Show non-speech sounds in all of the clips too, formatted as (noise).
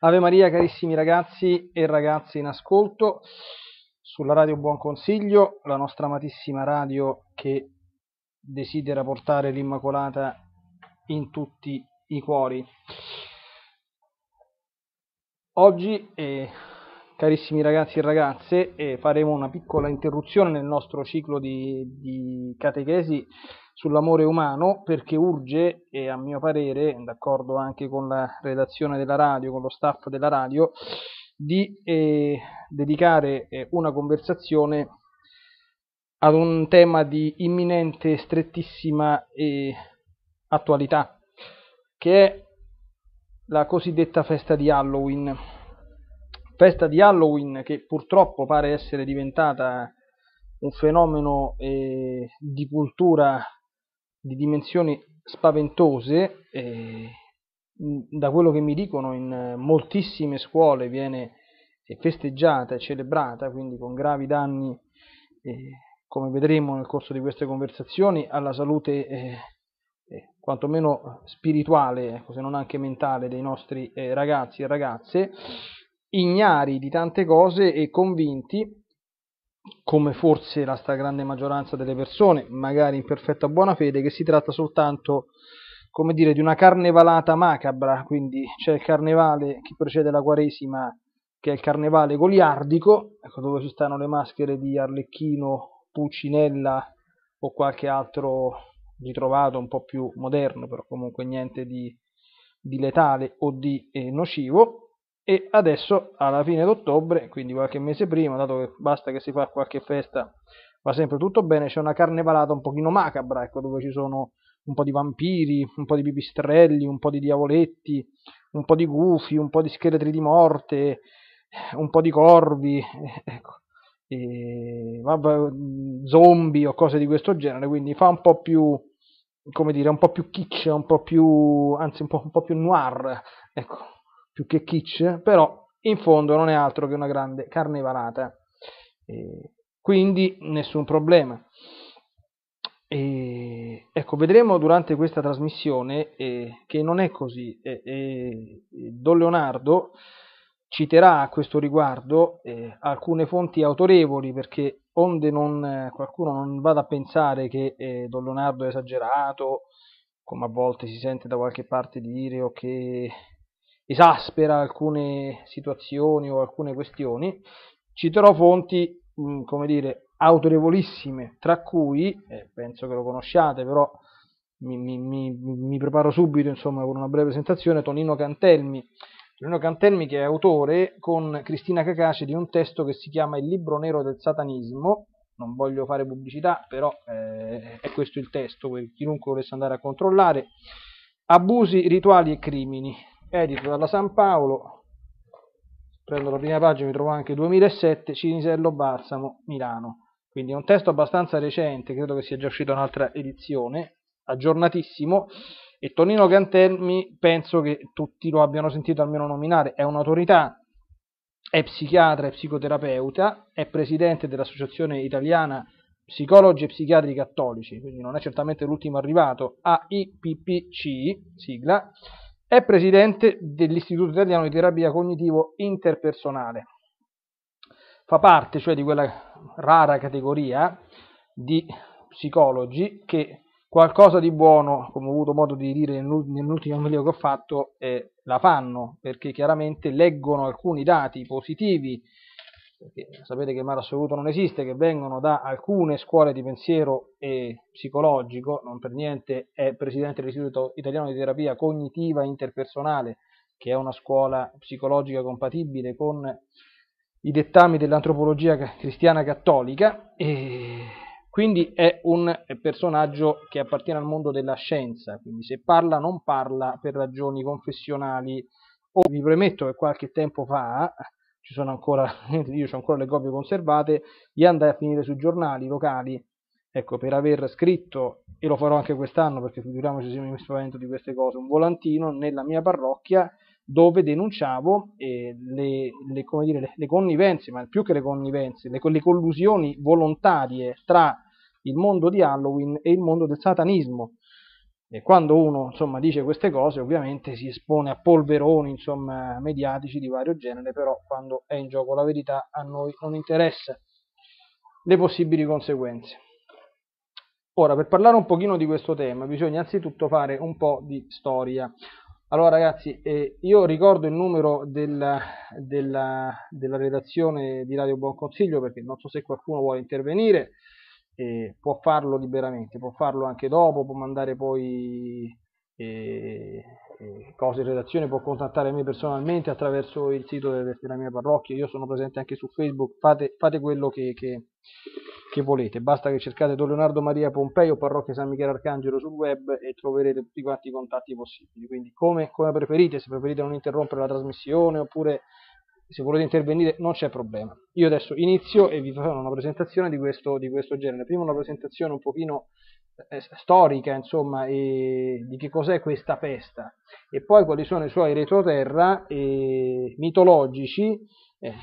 Ave Maria, carissimi ragazzi e ragazze in ascolto, sulla radio Buon Consiglio, la nostra amatissima radio che desidera portare l'Immacolata in tutti i cuori. Oggi, eh, carissimi ragazzi e ragazze, eh, faremo una piccola interruzione nel nostro ciclo di, di catechesi sull'amore umano perché urge, e a mio parere, d'accordo anche con la redazione della radio, con lo staff della radio, di eh, dedicare eh, una conversazione ad un tema di imminente, strettissima eh, attualità, che è la cosiddetta festa di Halloween. Festa di Halloween che purtroppo pare essere diventata un fenomeno eh, di cultura di dimensioni spaventose, eh, da quello che mi dicono in eh, moltissime scuole viene eh, festeggiata e celebrata, quindi con gravi danni, eh, come vedremo nel corso di queste conversazioni, alla salute eh, eh quantomeno spirituale, ecco, se non anche mentale, dei nostri ragazzi e ragazze, ignari di tante cose e convinti come forse la stragrande maggioranza delle persone, magari in perfetta buona fede, che si tratta soltanto come dire, di una carnevalata macabra, quindi c'è il carnevale che precede la Quaresima, che è il carnevale goliardico, ecco dove ci stanno le maschere di Arlecchino, Puccinella o qualche altro ritrovato un po' più moderno, però comunque niente di, di letale o di eh, nocivo, e adesso alla fine d'ottobre, quindi qualche mese prima, dato che basta che si fa qualche festa va sempre tutto bene, c'è una carnevalata un pochino macabra, ecco, dove ci sono un po' di vampiri, un po' di pipistrelli, un po' di diavoletti, un po' di gufi, un po' di scheletri di morte, un po' di corvi, ecco, e, vabbè, zombie o cose di questo genere, quindi fa un po' più, come dire, un po' più kitsch, un po' più, anzi un po', un po più noir, ecco, più che kitsch, però in fondo non è altro che una grande carnevalata. E quindi nessun problema. E, ecco, vedremo durante questa trasmissione eh, che non è così. E, e, Don Leonardo citerà a questo riguardo eh, alcune fonti autorevoli perché onde non, qualcuno non vada a pensare che eh, Don Leonardo è esagerato, come a volte si sente da qualche parte dire, o che esaspera alcune situazioni o alcune questioni, citerò fonti, mh, come dire, autorevolissime, tra cui, eh, penso che lo conosciate, però mi, mi, mi, mi, preparo subito, insomma, con una breve presentazione, Tonino Cantelmi. Tonino Cantelmi che è autore con Cristina Cacace di un testo che si chiama Il libro nero del satanismo, non voglio fare pubblicità, però eh, è questo il testo, chiunque volesse andare a controllare, Abusi, rituali e crimini, edito dalla San Paolo, prendo la prima pagina, mi trovo anche 2007, Cinisello Balsamo, Milano. Quindi è un testo abbastanza recente, credo che sia già uscita un'altra edizione, aggiornatissimo, e Tonino Cantelmi penso che tutti lo abbiano sentito almeno nominare, è un'autorità, è psichiatra e psicoterapeuta, è presidente dell'Associazione Italiana Psicologi e Psichiatri Cattolici, quindi non è certamente l'ultimo arrivato, AIPPC, sigla, è presidente dell'Istituto Italiano di Terapia Cognitivo Interpersonale. Fa parte cioè di quella rara categoria di psicologi che qualcosa di buono, come ho avuto modo di dire nell'ultimo video che ho fatto, eh, la fanno perché chiaramente leggono alcuni dati positivi perché sapete che il male assoluto non esiste, che vengono da alcune scuole di pensiero e psicologico, non per niente è presidente dell'Istituto Italiano di Terapia Cognitiva Interpersonale, che è una scuola psicologica compatibile con i dettami dell'antropologia cristiana cattolica e quindi è un personaggio che appartiene al mondo della scienza, quindi se parla non parla per ragioni confessionali o vi premetto che qualche tempo fa ci sono ancora, (laughs) io ho ancora le copie conservate, gli andai a finire sui giornali locali, ecco, per aver scritto, e lo farò anche quest'anno perché figuriamoci se mi spavento di queste cose, un volantino nella mia parrocchia dove denunciavo eh, le, le, dire, le, le, connivenze, ma più che le connivenze, le, le collusioni volontarie tra il mondo di Halloween e il mondo del satanismo e quando uno insomma, dice queste cose ovviamente si espone a polveroni insomma, mediatici di vario genere, però quando è in gioco la verità a noi non interessa le possibili conseguenze. Ora, per parlare un pochino di questo tema bisogna anzitutto fare un po' di storia. Allora ragazzi, eh, io ricordo il numero della, della, della redazione di Radio Buon Consiglio perché non so se qualcuno vuole intervenire eh, può farlo liberamente, può farlo anche dopo, può mandare poi eh, eh cose in redazione, può contattare me personalmente attraverso il sito della mia parrocchia, io sono presente anche su Facebook, fate, fate quello che, che, che, volete, basta che cercate Don Leonardo Maria Pompei o parrocchia San Michele Arcangelo sul web e troverete tutti quanti i contatti possibili, quindi come, come preferite, se preferite non interrompere la trasmissione oppure se volete intervenire non c'è problema. Io adesso inizio e vi farò una presentazione di questo, di questo genere. Prima una presentazione un pochino eh, storica, insomma, e di che cos'è questa festa e poi quali sono i suoi retroterra eh, mitologici eh,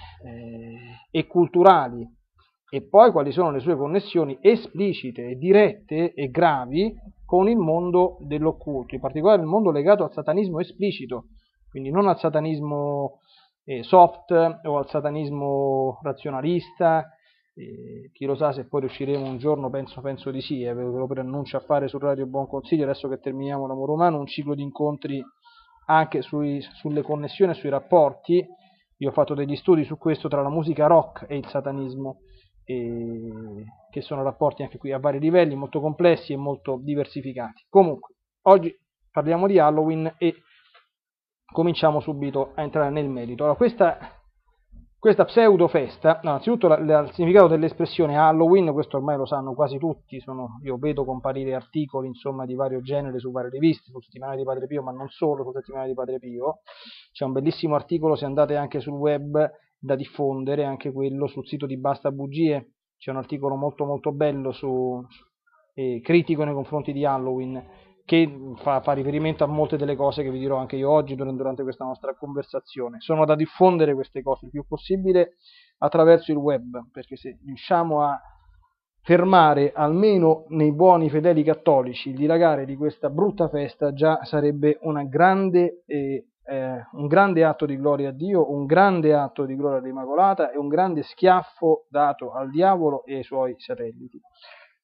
e culturali e poi quali sono le sue connessioni esplicite, dirette e gravi con il mondo dell'occulto, in particolare il mondo legato al satanismo esplicito, quindi non al satanismo eh, soft eh, o al satanismo razionalista. Eh, chi lo sa se poi riusciremo un giorno, penso, penso di sì, eh, ve lo preannuncio a fare su Radio Buon Consiglio, adesso che terminiamo l'amore umano, un ciclo di incontri anche sui, sulle connessioni e sui rapporti. Io ho fatto degli studi su questo tra la musica rock e il satanismo, eh, che sono rapporti anche qui a vari livelli, molto complessi e molto diversificati. Comunque, oggi parliamo di Halloween e cominciamo subito a entrare nel merito. Allora, questa, questa pseudo festa, no, innanzitutto la, la, il significato dell'espressione Halloween, questo ormai lo sanno quasi tutti, sono, io vedo comparire articoli insomma, di vario genere su varie riviste, sul settimanale di Padre Pio, ma non solo sul settimanale di Padre Pio, c'è un bellissimo articolo se andate anche sul web da diffondere, anche quello sul sito di Basta Bugie, c'è un articolo molto molto bello su, eh, critico nei confronti di Halloween che fa, fa, riferimento a molte delle cose che vi dirò anche io oggi durante questa nostra conversazione. Sono da diffondere queste cose il più possibile attraverso il web, perché se riusciamo a fermare almeno nei buoni fedeli cattolici il dilagare di questa brutta festa già sarebbe grande, eh, eh, un grande atto di gloria a Dio, un grande atto di gloria all'Immacolata e un grande schiaffo dato al diavolo e ai suoi satelliti.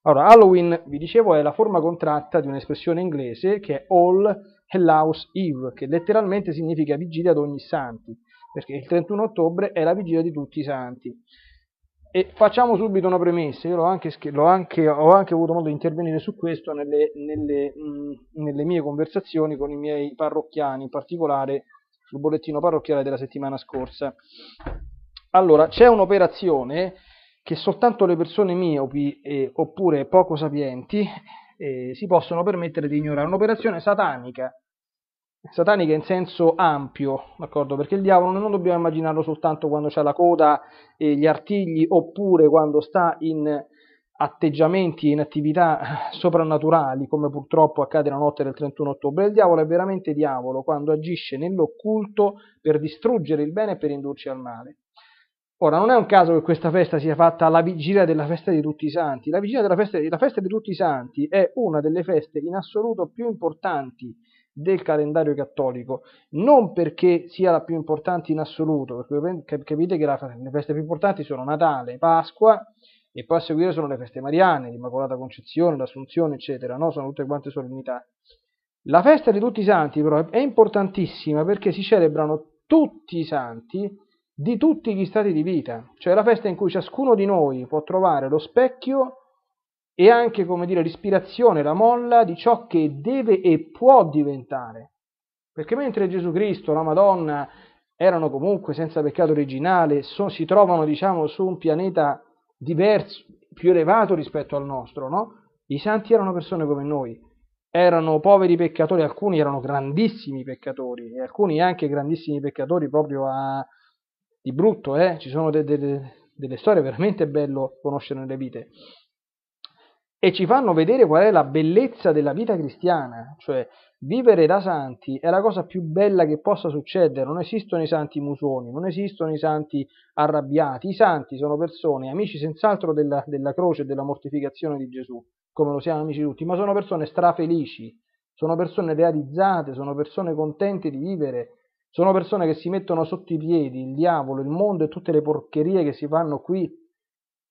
Allora, Halloween, vi dicevo, è la forma contratta di un'espressione inglese che è All Hellhouse Eve, che letteralmente significa vigilia ad ogni santi, perché il 31 ottobre è la vigilia di tutti i santi. E facciamo subito una premessa, io anche, anche, ho anche avuto modo di intervenire su questo nelle, nelle, mh, nelle mie conversazioni con i miei parrocchiani, in particolare sul bollettino parrocchiale della settimana scorsa. Allora, c'è un'operazione che soltanto le persone miopi eh, oppure poco sapienti eh, si possono permettere di ignorare un'operazione satanica, satanica in senso ampio, d'accordo? Perché il diavolo non dobbiamo immaginarlo soltanto quando ha la coda e gli artigli oppure quando sta in atteggiamenti e in attività soprannaturali, come purtroppo accade la notte del 31 ottobre. Il diavolo è veramente diavolo quando agisce nell'occulto per distruggere il bene e per indurci al male. Ora, non è un caso che questa festa sia fatta alla vigilia della festa di tutti i santi. La vigilia della festa, la festa di tutti i santi è una delle feste in assoluto più importanti del calendario cattolico, non perché sia la più importante in assoluto, perché capite che la, le feste più importanti sono Natale, Pasqua e poi a seguire sono le feste mariane, l'Immacolata Concezione, l'Assunzione, eccetera, no? sono tutte quante solennità. La festa di tutti i santi però è importantissima perché si celebrano tutti i santi di tutti gli stati di vita, cioè la festa in cui ciascuno di noi può trovare lo specchio e anche, come dire, l'ispirazione, la molla di ciò che deve e può diventare. Perché mentre Gesù Cristo, la Madonna, erano comunque senza peccato originale, so, si trovano, diciamo, su un pianeta diverso, più elevato rispetto al nostro, no? I santi erano persone come noi, erano poveri peccatori, alcuni erano grandissimi peccatori, e alcuni anche grandissimi peccatori proprio a, di brutto, eh? ci sono de- de- de- delle storie veramente bello conoscere nelle vite. E ci fanno vedere qual è la bellezza della vita cristiana, cioè vivere da santi è la cosa più bella che possa succedere, non esistono i santi musoni, non esistono i santi arrabbiati, i santi sono persone, amici senz'altro della, della croce e della mortificazione di Gesù, come lo siamo amici tutti, ma sono persone strafelici, sono persone realizzate, sono persone contente di vivere, sono persone che si mettono sotto i piedi il diavolo, il mondo e tutte le porcherie che si fanno qui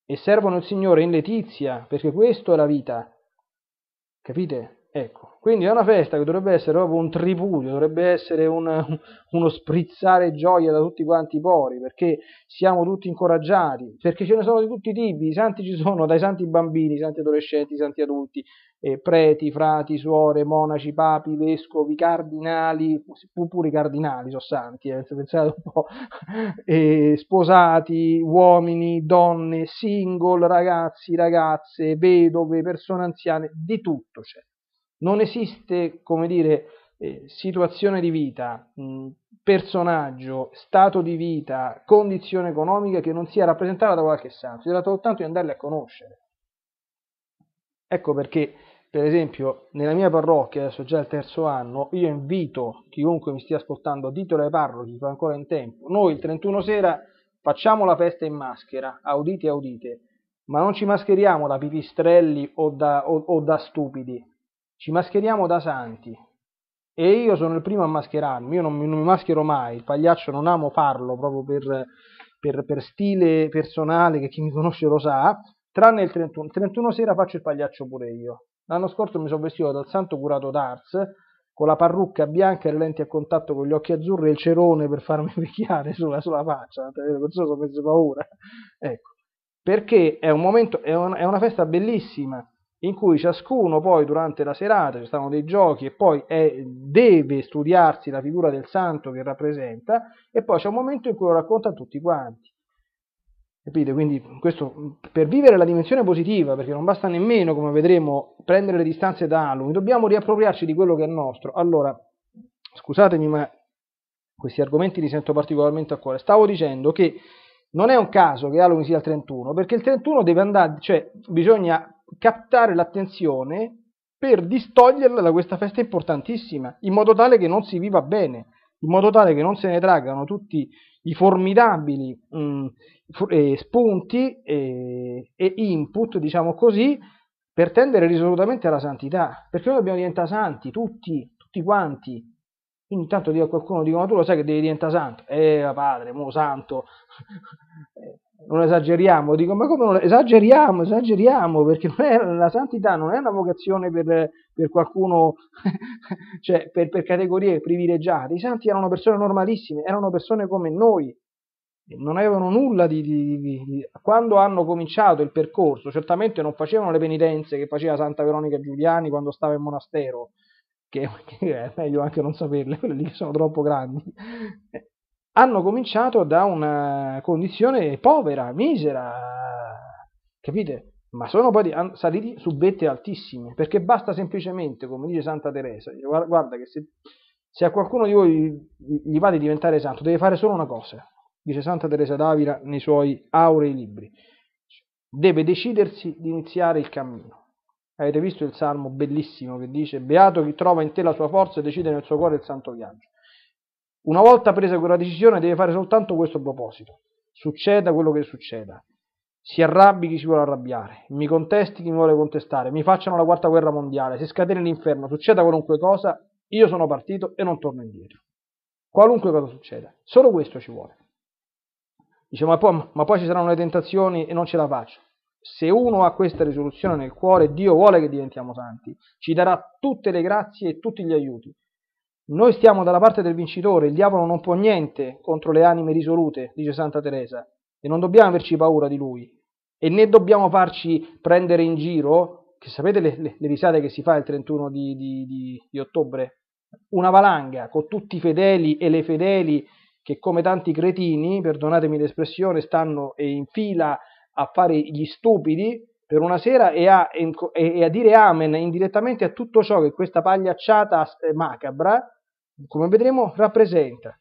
e servono il Signore in letizia, perché questa è la vita. Capite? Ecco, quindi è una festa che dovrebbe essere proprio un tripudio, dovrebbe essere una, (laughs) uno sprizzare gioia da tutti quanti i pori, perché siamo tutti incoraggiati, perché ce ne sono di tutti i tipi, i santi ci sono, dai santi bambini, santi adolescenti, santi adulti, eh, preti, frati, suore, monaci, papi, vescovi, cardinali, pure i cardinali sono santi, eh, pensate un po', (laughs) eh, sposati, uomini, donne, single, ragazzi, ragazze, vedove, persone anziane, di tutto c'è non esiste, come dire, eh, situazione di vita, mh, personaggio, stato di vita, condizione economica che non sia rappresentata da qualche santo, si tratta soltanto di andarle a conoscere. Ecco perché, per esempio, nella mia parrocchia, adesso già il terzo anno, io invito chiunque mi stia ascoltando a titolo ai parrochi, fa ancora in tempo, noi il 31 sera facciamo la festa in maschera, audite audite, ma non ci mascheriamo da pipistrelli o da, o, o da stupidi, ci mascheriamo da santi e io sono il primo a mascherarmi, io non mi, non mi maschero mai, il pagliaccio non amo farlo proprio per, per, per, stile personale che chi mi conosce lo sa, tranne il 31, 31 sera faccio il pagliaccio pure io. L'anno scorso mi sono vestito dal santo curato d'Ars, con la parrucca bianca e le lenti a contatto con gli occhi azzurri e il cerone per farmi (laughs) picchiare sulla, sulla faccia, so se ho messo paura. Ecco, perché è un momento, è, un, è una festa bellissima, in cui ciascuno poi durante la serata ci stanno dei giochi e poi è, deve studiarsi la figura del santo che rappresenta e poi c'è un momento in cui lo racconta a tutti quanti. Capite? Quindi questo per vivere la dimensione positiva, perché non basta nemmeno, come vedremo, prendere le distanze da Halloween, dobbiamo riappropriarci di quello che è nostro. Allora, scusatemi, ma questi argomenti li sento particolarmente a cuore. Stavo dicendo che non è un caso che Halloween sia il 31, perché il 31 deve andare, cioè bisogna captare l'attenzione per distoglierla da questa festa importantissima, in modo tale che non si viva bene, in modo tale che non se ne traggano tutti i formidabili mh, mm, eh, spunti eh, e input, diciamo così, per tendere risolutamente alla santità, perché noi dobbiamo diventare santi, tutti, tutti quanti. Quindi intanto dico a qualcuno, dico, ma tu lo sai che devi diventare santo? Eh, padre, mo santo. (laughs) Eh, non esageriamo, dico ma come non esageriamo, esageriamo, perché è, la santità non è una vocazione per, per qualcuno, (laughs) cioè per, per, categorie privilegiate, i santi erano persone normalissime, erano persone come noi, non avevano nulla di, di, di, di... Quando hanno cominciato il percorso, certamente non facevano le penitenze che faceva Santa Veronica Giuliani quando stava in monastero, che, (laughs) che è meglio anche non saperle, quelle lì sono troppo grandi, hanno cominciato da una condizione povera, misera, capite? Ma sono poi saliti su vette altissime, perché basta semplicemente, come dice Santa Teresa, guarda che se, se a qualcuno di voi gli va di diventare santo, deve fare solo una cosa, dice Santa Teresa d'Avila nei suoi aurei libri, deve decidersi di iniziare il cammino. Avete visto il salmo bellissimo che dice Beato chi trova in te la sua forza e decide nel suo cuore il santo viaggio. Una volta presa quella decisione deve fare soltanto questo proposito. Succeda quello che succeda. Si arrabbi chi si vuole arrabbiare, mi contesti chi mi vuole contestare, mi facciano la quarta guerra mondiale, Se scateni l'inferno, succeda qualunque cosa, io sono partito e non torno indietro. Qualunque cosa succeda, solo questo ci vuole. Dice, ma poi, ma poi ci saranno le tentazioni e non ce la faccio. Se uno ha questa risoluzione nel cuore, Dio vuole che diventiamo santi, ci darà tutte le grazie e tutti gli aiuti. Noi stiamo dalla parte del vincitore, il diavolo non può niente contro le anime risolute, dice Santa Teresa, e non dobbiamo averci paura di lui, e né dobbiamo farci prendere in giro, che sapete le, le, le risate che si fa il 31 di, di, di, di ottobre, una valanga con tutti i fedeli e le fedeli che come tanti cretini, perdonatemi l'espressione, stanno in fila a fare gli stupidi per una sera e a, e a, dire amen indirettamente a tutto ciò che questa pagliacciata eh, macabra come vedremo, rappresenta.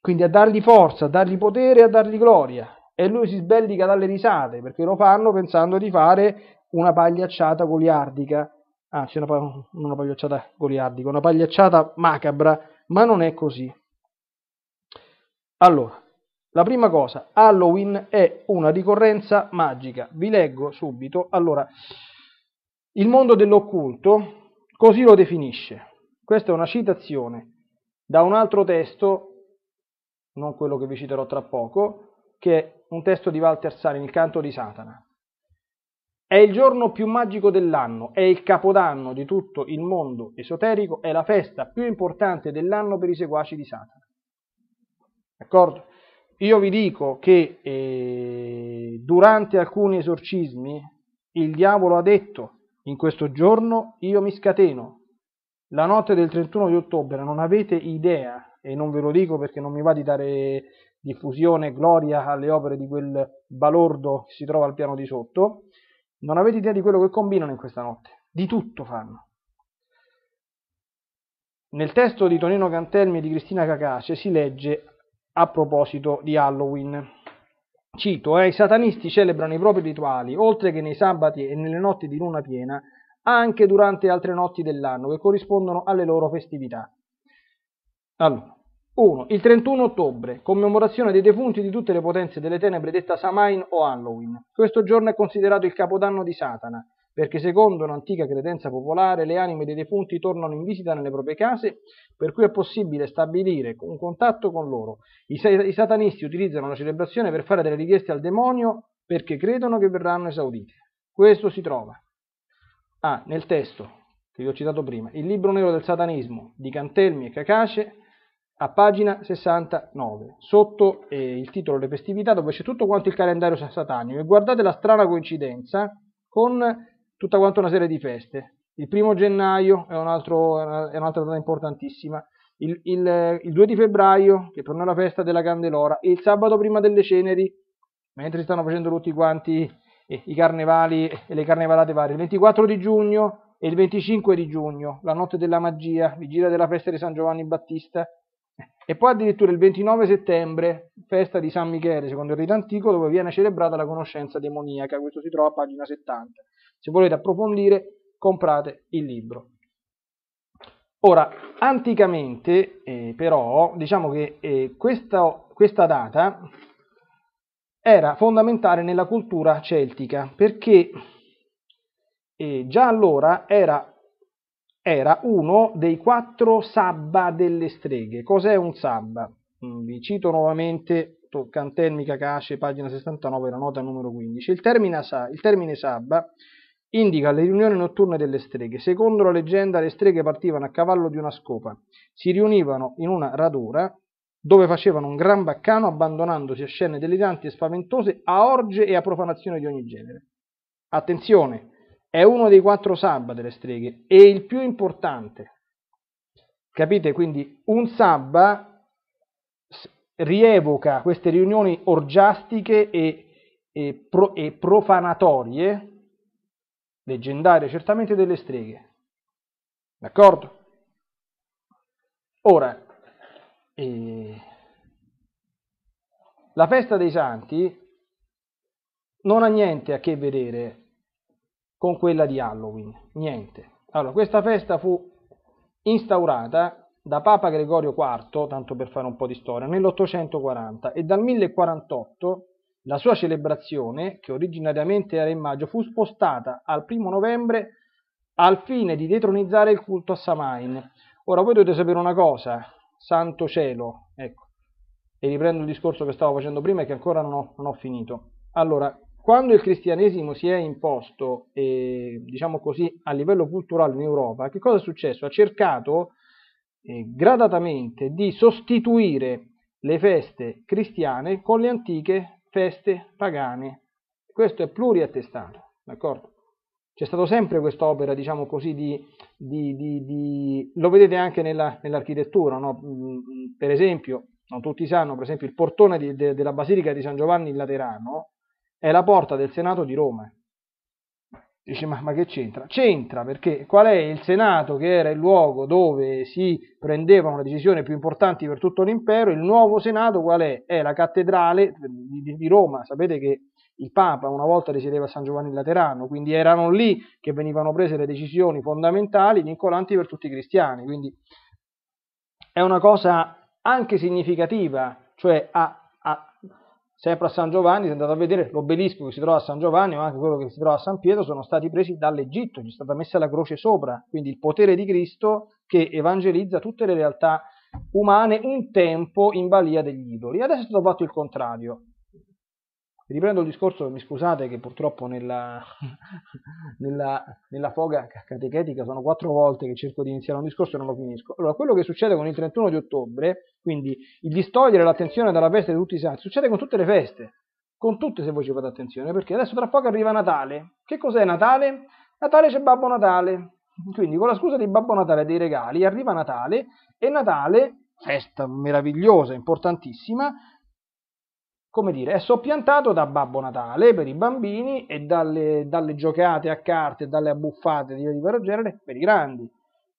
Quindi a dargli forza, a dargli potere, a dargli gloria. E lui si sbellica dalle risate perché lo fanno pensando di fare una pagliacciata goliardica. Anzi, ah, una, una pagliacciata goliardica, una pagliacciata macabra, ma non è così. Allora, la prima cosa, Halloween è una ricorrenza magica. Vi leggo subito. Allora, il mondo dell'occulto così lo definisce. Questa è una citazione da un altro testo, non quello che vi citerò tra poco, che è un testo di Walter Sani, il canto di Satana. È il giorno più magico dell'anno, è il capodanno di tutto il mondo esoterico, è la festa più importante dell'anno per i seguaci di Satana. D'accordo? Io vi dico che eh, durante alcuni esorcismi il diavolo ha detto in questo giorno io mi scateno, la notte del 31 di ottobre non avete idea, e non ve lo dico perché non mi va di dare diffusione, e gloria alle opere di quel balordo che si trova al piano di sotto, non avete idea di quello che combinano in questa notte. Di tutto fanno. Nel testo di Tonino Cantelmi e di Cristina Cacace si legge a proposito di Halloween. Cito, eh, i satanisti celebrano i propri rituali, oltre che nei sabati e nelle notti di luna piena, anche durante altre notti dell'anno che corrispondono alle loro festività. Allora, 1. Il 31 ottobre, commemorazione dei defunti di tutte le potenze delle tenebre detta Samain o Halloween. Questo giorno è considerato il capodanno di Satana, perché secondo un'antica credenza popolare le anime dei defunti tornano in visita nelle proprie case, per cui è possibile stabilire un contatto con loro. I, I satanisti utilizzano la celebrazione per fare delle richieste al demonio perché credono che verranno esaudite. Questo si trova ha ah, nel testo che vi ho citato prima, il libro nero del satanismo di Cantelmi e Cacace, a pagina 69, sotto eh, il titolo Le festività, dove c'è tutto quanto il calendario satanico. E guardate la strana coincidenza con tutta quanto una serie di feste. Il primo gennaio è, un altro, è un'altra data importantissima, il, il, il, 2 di febbraio, che per noi è la festa della Candelora, il sabato prima delle ceneri, mentre stanno facendo tutti quanti i carnevali e le carnevalate varie. Il 24 di giugno e il 25 di giugno, la notte della magia, vigilia della festa di San Giovanni Battista, e poi addirittura il 29 settembre, festa di San Michele, secondo il rito antico, dove viene celebrata la conoscenza demoniaca. Questo si trova a pagina 70. Se volete approfondire, comprate il libro. Ora, anticamente, eh, però, diciamo che eh, questa, questa data era fondamentale nella cultura celtica perché eh, già allora era, era, uno dei quattro sabba delle streghe. Cos'è un sabba? Mm, vi cito nuovamente Toccantelmica Cacace, pagina 69, la nota numero 15. Il termine, il termine sabba indica le riunioni notturne delle streghe. Secondo la leggenda, le streghe partivano a cavallo di una scopa, si riunivano in una radura dove facevano un gran baccano abbandonandosi a scene deliranti e spaventose, a orge e a profanazione di ogni genere. Attenzione, è uno dei quattro sabba delle streghe e il più importante. Capite? Quindi un sabba rievoca queste riunioni orgiastiche e, e, pro, e profanatorie, leggendarie certamente delle streghe. D'accordo? Ora, e la festa dei santi non ha niente a che vedere con quella di Halloween, niente. Allora, questa festa fu instaurata da Papa Gregorio IV, tanto per fare un po' di storia, nell'840 e dal 1048 la sua celebrazione, che originariamente era in maggio, fu spostata al primo novembre al fine di detronizzare il culto a Samain. Ora voi dovete sapere una cosa, santo cielo, ecco. E riprendo il discorso che stavo facendo prima e che ancora non ho, non ho finito. Allora, quando il cristianesimo si è imposto, eh, diciamo così, a livello culturale in Europa, che cosa è successo? Ha cercato eh, gradatamente di sostituire le feste cristiane con le antiche feste pagane. Questo è pluriattestato, d'accordo? C'è stata sempre quest'opera, diciamo così, di, di, di, di, lo vedete anche nella, nell'architettura, no? Mm, mm, per esempio, non tutti sanno, per esempio il portone di, de, della Basilica di San Giovanni in Laterano è la porta del Senato di Roma. Dice, ma, ma, che c'entra? C'entra perché qual è il Senato che era il luogo dove si prendevano le decisioni più importanti per tutto l'impero? Il nuovo Senato qual è? È la cattedrale di, di Roma. Sapete che il Papa una volta risiedeva a San Giovanni in Laterano, quindi erano lì che venivano prese le decisioni fondamentali, vincolanti per tutti i cristiani, quindi è una cosa anche significativa, cioè a, a, sempre a San Giovanni, se andate a vedere l'obelisco che si trova a San Giovanni o anche quello che si trova a San Pietro, sono stati presi dall'Egitto, gli è stata messa la croce sopra, quindi il potere di Cristo che evangelizza tutte le realtà umane un tempo in balia degli idoli. Adesso è stato fatto il contrario, riprendo il discorso, mi scusate che purtroppo nella, (laughs) nella, nella, foga catechetica sono quattro volte che cerco di iniziare un discorso e non lo finisco. Allora, quello che succede con il 31 di ottobre, quindi il distogliere l'attenzione dalla festa di tutti i santi, succede con tutte le feste, con tutte se voi ci fate attenzione, perché adesso tra poco arriva Natale. Che cos'è Natale? Natale c'è Babbo Natale. Quindi con la scusa di Babbo Natale e dei regali arriva Natale e Natale, festa meravigliosa, importantissima, come dire, è soppiantato da Babbo Natale per i bambini e dalle, dalle giocate a carte e dalle abbuffate di vario genere per i grandi.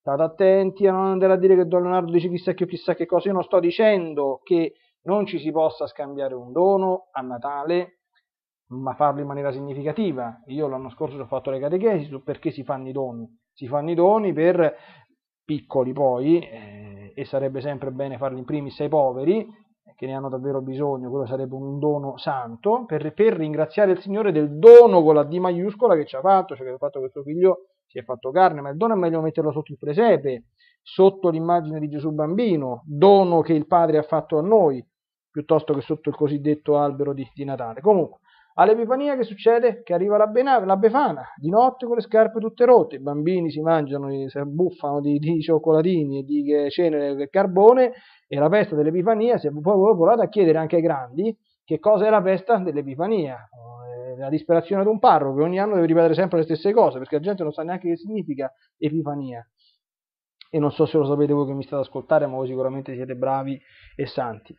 State attenti a non andare a dire che Don Leonardo dice chissà che chissà che cosa. Io non sto dicendo che non ci si possa scambiare un dono a Natale, ma farlo in maniera significativa. Io l'anno scorso ho fatto le catechesi su perché si fanno i doni. Si fanno i doni per piccoli poi, eh, e sarebbe sempre bene farli in primis ai poveri, che ne hanno davvero bisogno, quello sarebbe un dono santo, per, per ringraziare il Signore del dono con la D maiuscola che ci ha fatto, cioè che ha fatto che suo figlio si è fatto carne, ma il dono è meglio metterlo sotto il presepe, sotto l'immagine di Gesù bambino, dono che il Padre ha fatto a noi, piuttosto che sotto il cosiddetto albero di, di Natale. Comunque, All'Epifania che succede? Che arriva la, Bena, la Befana, di notte con le scarpe tutte rotte, i bambini si mangiano, si abbuffano di, di cioccolatini e di cenere e carbone e la festa dell'Epifania si è poi popolata a chiedere anche ai grandi che cosa è la festa dell'Epifania. Eh, la disperazione di un parroco che ogni anno deve ripetere sempre le stesse cose perché la gente non sa neanche che significa Epifania. E non so se lo sapete voi che mi state ascoltando, ma voi sicuramente siete bravi e santi.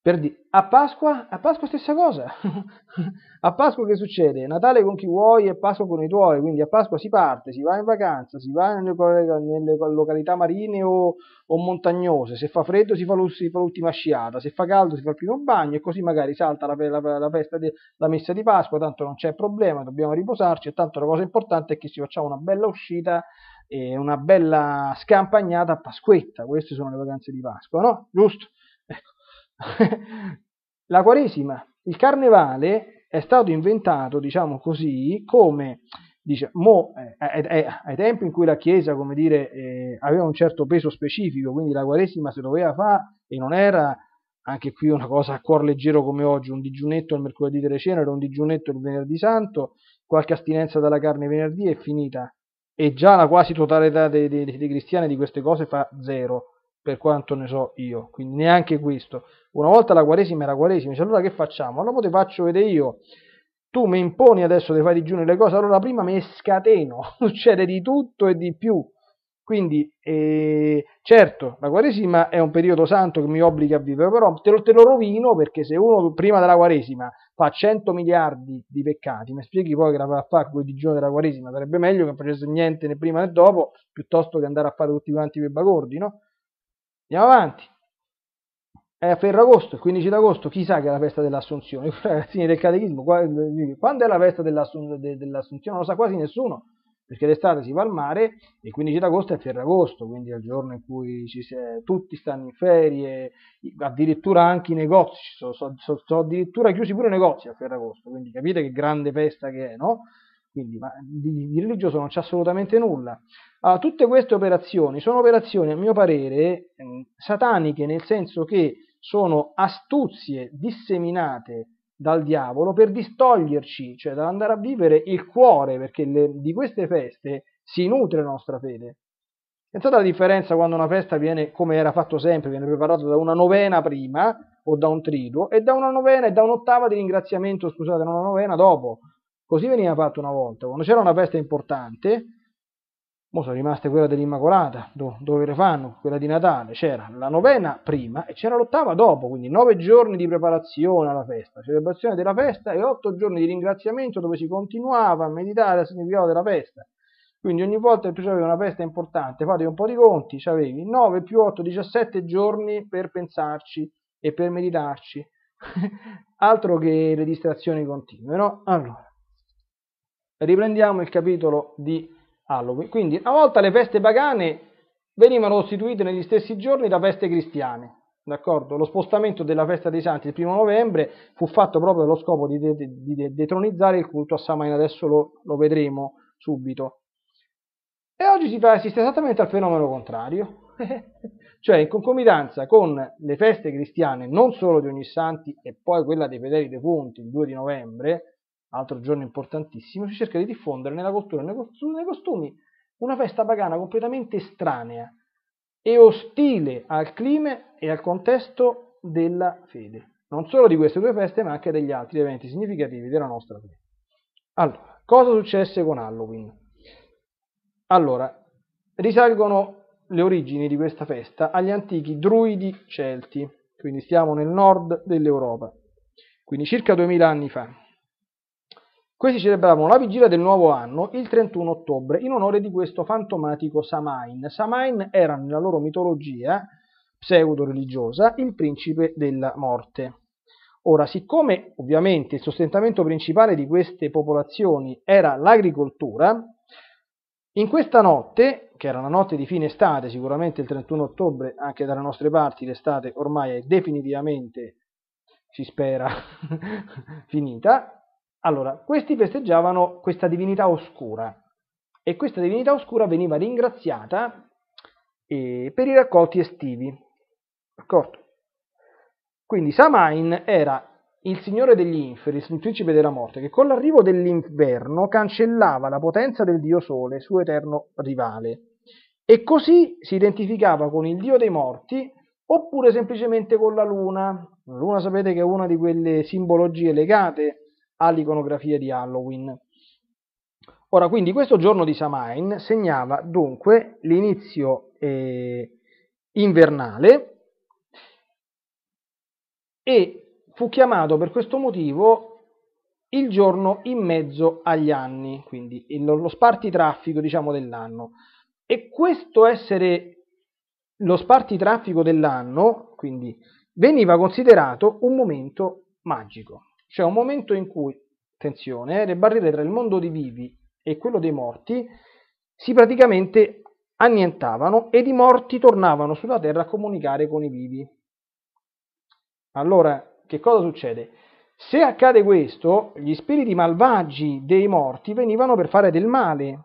Per di- a Pasqua? A Pasqua stessa cosa. (laughs) a Pasqua che succede? Natale con chi vuoi e Pasqua con i tuoi, quindi a Pasqua si parte, si va in vacanza, si va nelle, nelle località marine o, o, montagnose, se fa freddo si fa, l'ultima sciata, se fa caldo si fa il primo bagno e così magari salta la, la, la, festa di, messa di Pasqua, tanto non c'è problema, dobbiamo riposarci e tanto la cosa importante è che ci facciamo una bella uscita e una bella scampagnata a Pasquetta, queste sono le vacanze di Pasqua, no? Giusto? (laughs) la Quaresima, il carnevale è stato inventato, diciamo così, come dice, mo, eh, eh, eh, ai tempi in cui la Chiesa come dire, eh, aveva un certo peso specifico, quindi la Quaresima si doveva fare e non era anche qui una cosa a cuor leggero come oggi, un digiunetto il mercoledì delle cenere, un digiunetto il venerdì santo, qualche astinenza dalla carne venerdì è finita. E già la quasi totalità dei, dei, dei cristiani di queste cose fa zero per quanto ne so io, quindi neanche questo. Una volta la quaresima era quaresima, dice allora che facciamo? Allora te faccio vedere io, tu mi imponi adesso di fare digiuno le cose, allora prima mi scateno, (laughs) succede di tutto e di più. Quindi, eh, certo, la Quaresima è un periodo santo che mi obbliga a vivere, però te lo, te lo, rovino perché se uno prima della Quaresima fa 100 miliardi di peccati, mi spieghi poi che la farà a fare il digiuno della Quaresima? Sarebbe meglio che non facesse niente né prima né dopo, piuttosto che andare a fare tutti quanti per bagordi, no? Andiamo avanti. È eh, a Ferragosto, il 15 d'agosto, chissà che è la festa dell'assunzione. Ragazzini (laughs) cioè, del catechismo, quando è la festa dell'assunzione? Non lo sa quasi nessuno, perché l'estate si va al mare e il 15 d'agosto è Ferragosto, quindi è il giorno in cui si, tutti stanno in ferie, addirittura anche i negozi, sono so, so, so addirittura chiusi pure i negozi a Ferragosto, quindi capite che grande festa che è, no? quindi ma di, di religioso non c'è assolutamente nulla. Allora, ah, tutte queste operazioni sono operazioni, a mio parere, mm, sataniche, nel senso che sono astuzie disseminate dal diavolo per distoglierci, cioè andare a vivere il cuore, perché le, di queste feste si nutre la nostra fede. Pensate alla differenza quando una festa viene, come era fatto sempre, viene preparata da una novena prima o da un triduo e da una novena e da un'ottava di ringraziamento, scusate, da una novena dopo. Così veniva fatto una volta, quando c'era una festa importante, mo sono rimaste quella dell'Immacolata, dove le fanno, quella di Natale, c'era la novena prima e c'era l'ottava dopo, quindi nove giorni di preparazione alla festa, celebrazione della festa e otto giorni di ringraziamento dove si continuava a meditare al significato della festa. Quindi ogni volta che tu avevi una festa importante, fate un po' di conti, c'avevi 9 più 8, 17 giorni per pensarci e per meditarci. (laughs) Altro che le distrazioni continue, no? Allora. Riprendiamo il capitolo di Halloween. Quindi una volta le feste pagane venivano costituite negli stessi giorni da feste cristiane. D'accordo? Lo spostamento della festa dei santi il primo novembre fu fatto proprio allo scopo di, de- di detronizzare il culto a Samhain, adesso lo, lo vedremo subito. E oggi si fa, assiste esattamente al fenomeno contrario, (laughs) cioè in concomitanza con le feste cristiane, non solo di ogni santi e poi quella dei fedeli defunti il 2 di novembre, altro giorno importantissimo, si cerca di diffondere nella cultura e nei costumi una festa pagana completamente estranea e ostile al clima e al contesto della fede. Non solo di queste due feste, ma anche degli altri eventi significativi della nostra fede. Allora, cosa successe con Halloween? Allora, risalgono le origini di questa festa agli antichi druidi celti, quindi stiamo nel nord dell'Europa, quindi circa 2000 anni fa. Questi celebravano la vigilia del nuovo anno, il 31 ottobre, in onore di questo fantomatico Samain. Samain era nella loro mitologia pseudo-religiosa il principe della morte. Ora, siccome ovviamente il sostentamento principale di queste popolazioni era l'agricoltura, in questa notte, che era la notte di fine estate, sicuramente il 31 ottobre, anche dalle nostre parti l'estate ormai è definitivamente, si spera, (laughs) finita, allora, questi festeggiavano questa divinità oscura e questa divinità oscura veniva ringraziata eh, per i raccolti estivi. D'accordo? Quindi Samain era il signore degli inferi, il principe della morte, che con l'arrivo dell'inverno cancellava la potenza del dio Sole, suo eterno rivale, e così si identificava con il dio dei morti oppure semplicemente con la luna. La luna sapete che è una di quelle simbologie legate all'iconografia di Halloween. Ora, quindi, questo giorno di Samain segnava dunque l'inizio eh, invernale e fu chiamato per questo motivo il giorno in mezzo agli anni, quindi lo spartitraffico diciamo, dell'anno. E questo essere lo spartitraffico dell'anno, quindi, veniva considerato un momento magico. C'è un momento in cui, attenzione, eh, le barriere tra il mondo dei vivi e quello dei morti si praticamente annientavano ed i morti tornavano sulla terra a comunicare con i vivi. Allora, che cosa succede? Se accade questo, gli spiriti malvagi dei morti venivano per fare del male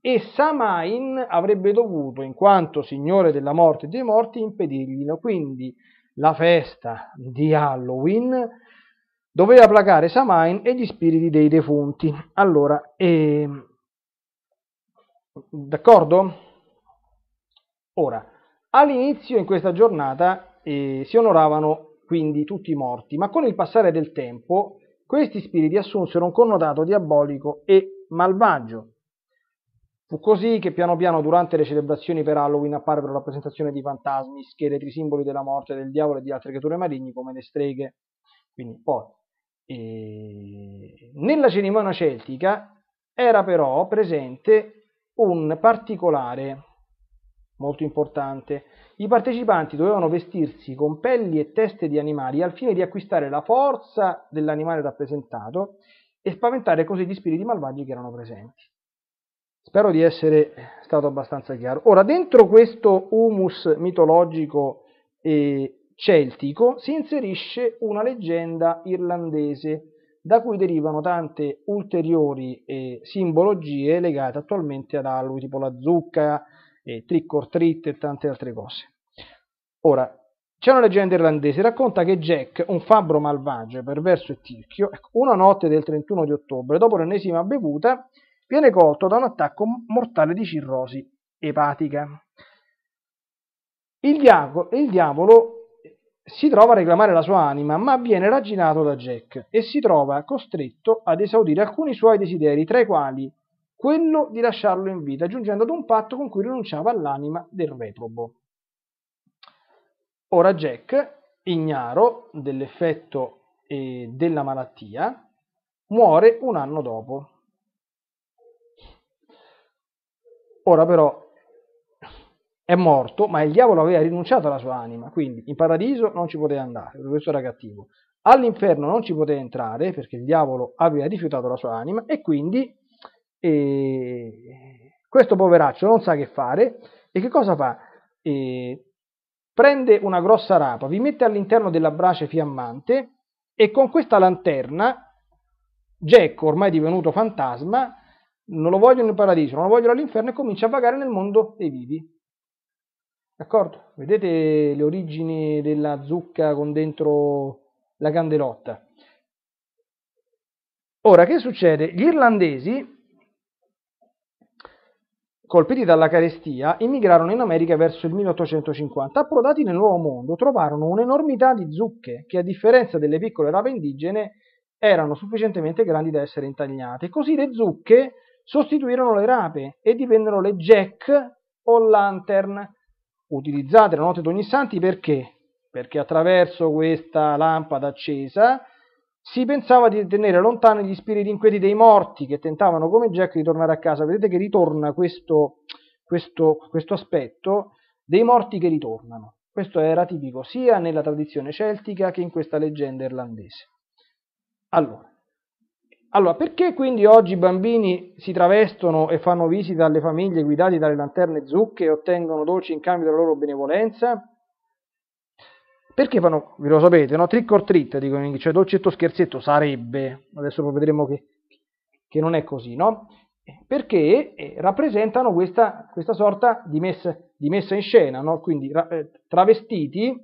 e Samain avrebbe dovuto, in quanto signore della morte e dei morti, impedirglielo. Quindi la festa di Halloween doveva placare Samain e gli spiriti dei defunti. Allora, eh, d'accordo? Ora, all'inizio in questa giornata eh, si onoravano quindi tutti i morti, ma con il passare del tempo questi spiriti assunsero un connotato diabolico e malvagio. Fu così che piano piano durante le celebrazioni per Halloween apparvero la presentazione di fantasmi, scheletri, simboli della morte, del diavolo e di altre creature marigne come le streghe. Quindi poi e ehm, nella cerimonia celtica era però presente un particolare molto importante. I partecipanti dovevano vestirsi con pelli e teste di animali al fine di acquistare la forza dell'animale rappresentato e spaventare così gli spiriti malvagi che erano presenti. Spero di essere stato abbastanza chiaro. Ora, dentro questo humus mitologico e celtico si inserisce una leggenda irlandese, da cui derivano tante ulteriori eh, simbologie legate attualmente ad Halloween, tipo la zucca, eh, trick or treat e tante altre cose. Ora, c'è una leggenda irlandese, racconta che Jack, un fabbro malvagio, perverso e tirchio, ecco, una notte del 31 di ottobre, dopo l'ennesima bevuta, viene colto da un attacco mortale di cirrosi epatica. Il, diavolo, il diavolo si trova a reclamare la sua anima, ma viene ragginato da Jack e si trova costretto ad esaudire alcuni suoi desideri, tra i quali quello di lasciarlo in vita, giungendo ad un patto con cui rinunciava all'anima del reprobo. Ora Jack, ignaro dell'effetto eh, della malattia, muore un anno dopo. Ora però è morto, ma il diavolo aveva rinunciato alla sua anima, quindi in paradiso non ci poteva andare, perché questo era cattivo. All'inferno non ci poteva entrare perché il diavolo aveva rifiutato la sua anima e quindi eh, questo poveraccio non sa che fare e che cosa fa? Eh, prende una grossa rapa, vi mette all'interno della brace fiammante e con questa lanterna, Jack ormai divenuto fantasma, non lo vogliono in paradiso, non lo vogliono all'inferno e comincia a vagare nel mondo dei vivi d'accordo? Vedete le origini della zucca con dentro la candelotta. Ora, che succede? Gli irlandesi, colpiti dalla carestia, immigrarono in America verso il 1850. Approdati nel Nuovo Mondo, trovarono un'enormità di zucche che, a differenza delle piccole rape indigene, erano sufficientemente grandi da essere intagliate. Così le zucche sostituirono le rape e divennero le jack o lantern, utilizzate la notte di ogni santi perché? Perché attraverso questa lampada accesa si pensava di tenere lontani gli spiriti inquieti dei morti che tentavano come Jack di tornare a casa. Vedete che ritorna questo, questo, questo aspetto dei morti che ritornano. Questo era tipico sia nella tradizione celtica che in questa leggenda irlandese. Allora, allora, perché quindi oggi i bambini si travestono e fanno visita alle famiglie guidati dalle lanterne zucche e ottengono dolci in cambio della loro benevolenza? Perché fanno, vi lo sapete, no? Trick or treat, dicono cioè dolcetto scherzetto, sarebbe, adesso vedremo che, che, non è così, no? Perché eh, rappresentano questa, questa sorta di messa, di messa, in scena, no? Quindi ra- eh, travestiti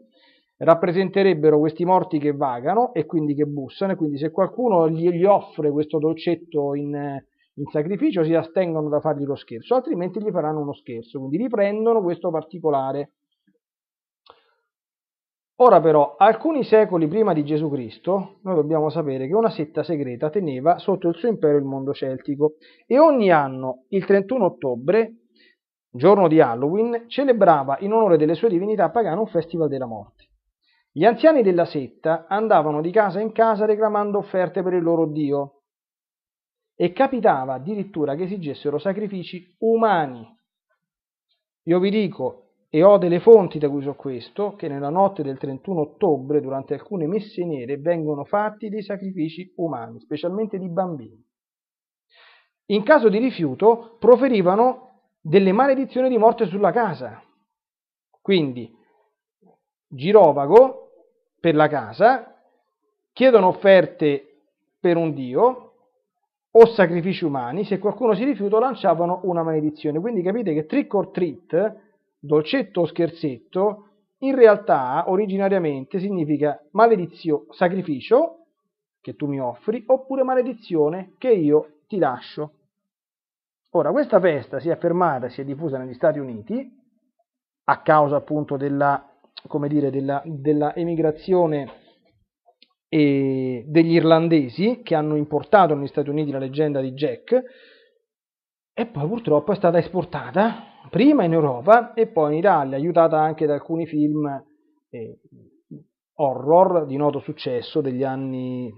rappresenterebbero questi morti che vagano e quindi che bussano e quindi se qualcuno gli, gli offre questo dolcetto in, in, sacrificio si astengono da fargli lo scherzo, altrimenti gli faranno uno scherzo, quindi riprendono questo particolare. Ora però, alcuni secoli prima di Gesù Cristo, noi dobbiamo sapere che una setta segreta teneva sotto il suo impero il mondo celtico e ogni anno, il 31 ottobre, giorno di Halloween, celebrava in onore delle sue divinità pagane un festival della morte. Gli anziani della setta andavano di casa in casa reclamando offerte per il loro Dio e capitava addirittura che esigessero sacrifici umani. Io vi dico, e ho delle fonti da cui so questo, che nella notte del 31 ottobre durante alcune messe nere vengono fatti dei sacrifici umani, specialmente di bambini. In caso di rifiuto proferivano delle maledizioni di morte sulla casa. Quindi girovago per la casa, chiedono offerte per un dio o sacrifici umani, se qualcuno si rifiuta lanciavano una maledizione. Quindi capite che trick or treat, dolcetto o scherzetto, in realtà originariamente significa maledizio, sacrificio che tu mi offri, oppure maledizione che io ti lascio. Ora, questa festa si è affermata, si è diffusa negli Stati Uniti, a causa appunto della come dire, della, della emigrazione eh, degli irlandesi che hanno importato negli Stati Uniti la leggenda di Jack e poi purtroppo è stata esportata prima in Europa e poi in Italia, aiutata anche da alcuni film eh, horror di noto successo degli anni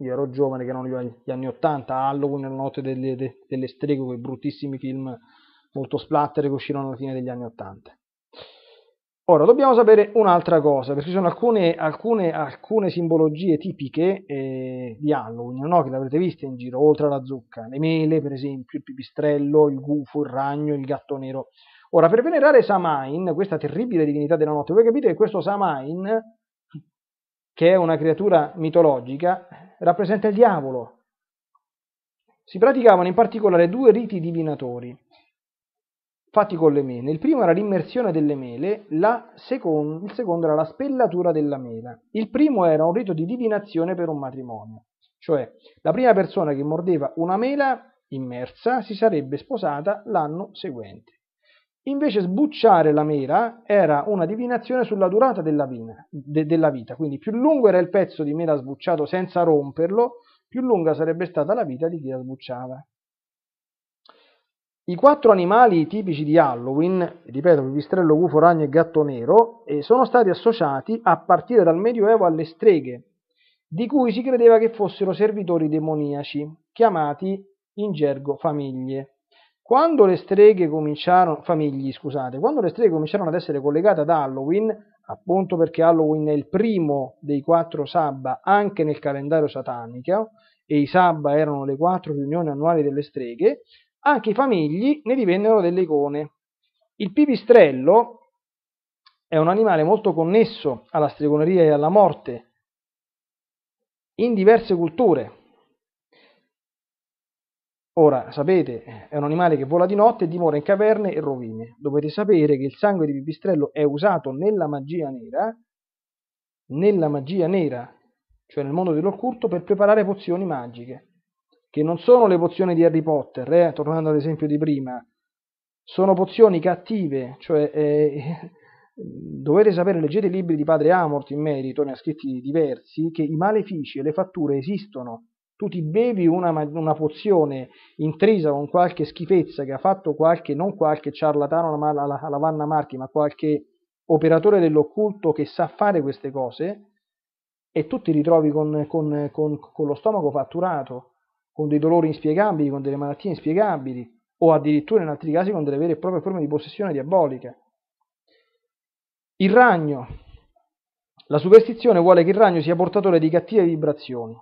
io ero giovane che erano gli anni 80 Halloween, la notte delle, delle streghe quei bruttissimi film molto splatter che uscirono alla fine degli anni 80 Ora, dobbiamo sapere un'altra cosa, perché ci sono alcune, alcune, alcune simbologie tipiche eh, di Halloween, no? che avrete viste in giro, oltre alla zucca, le mele per esempio, il pipistrello, il gufo, il ragno, il gatto nero. Ora, per venerare Samain, questa terribile divinità della notte, voi capite che questo Samain, che è una creatura mitologica, rappresenta il diavolo. Si praticavano in particolare due riti divinatori fatti con le mele. Il primo era l'immersione delle mele, secondo, il secondo era la spellatura della mela. Il primo era un rito di divinazione per un matrimonio, cioè la prima persona che mordeva una mela immersa si sarebbe sposata l'anno seguente. Invece sbucciare la mela era una divinazione sulla durata della, vina, de, della vita, quindi più lungo era il pezzo di mela sbucciato senza romperlo, più lunga sarebbe stata la vita di chi la sbucciava. I quattro animali tipici di Halloween, ripeto, pipistrello, gufo, ragno e gatto nero, eh, sono stati associati a partire dal Medioevo alle streghe, di cui si credeva che fossero servitori demoniaci, chiamati in gergo famiglie. Quando le streghe cominciarono, famigli, scusate, quando le streghe cominciarono ad essere collegate ad Halloween, appunto perché Halloween è il primo dei quattro sabba anche nel calendario satanico, e i sabba erano le quattro riunioni annuali delle streghe, anche i famigli ne divennero delle icone. Il pipistrello è un animale molto connesso alla stregoneria e alla morte in diverse culture. Ora, sapete, è un animale che vola di notte e dimora in caverne e rovine. Dovete sapere che il sangue di pipistrello è usato nella magia nera, nella magia nera, cioè nel mondo dell'occulto, per preparare pozioni magiche che non sono le pozioni di Harry Potter, eh, tornando esempio di prima, sono pozioni cattive, cioè eh, (laughs) dovete sapere, leggete i libri di Padre Amort in merito, ne ha scritti diversi, che i malefici e le fatture esistono. Tu ti bevi una, una pozione intrisa con qualche schifezza che ha fatto qualche, non qualche ciarlatano alla, alla Vanna Marchi, ma qualche operatore dell'occulto che sa fare queste cose, e tu ti ritrovi con, con, con, con lo stomaco fatturato con dei dolori inspiegabili, con delle malattie inspiegabili, o addirittura in altri casi con delle vere e proprie forme di possessione diabolica. Il ragno. La superstizione vuole che il ragno sia portatore di cattive vibrazioni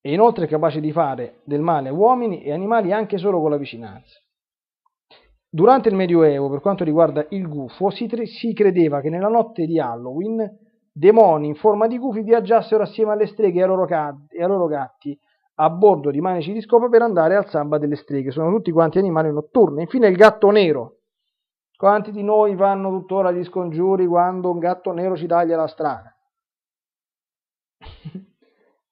e inoltre è capace di fare del male a uomini e animali anche solo con la vicinanza. Durante il Medioevo, per quanto riguarda il gufo, si, tre- si credeva che nella notte di Halloween demoni in forma di gufi viaggiassero assieme alle streghe e ai loro, ca- e ai loro gatti a bordo di manici di scopa per andare al samba delle streghe. Sono tutti quanti animali notturni. Infine il gatto nero. Quanti di noi fanno tuttora gli scongiuri quando un gatto nero ci taglia la strada? (laughs)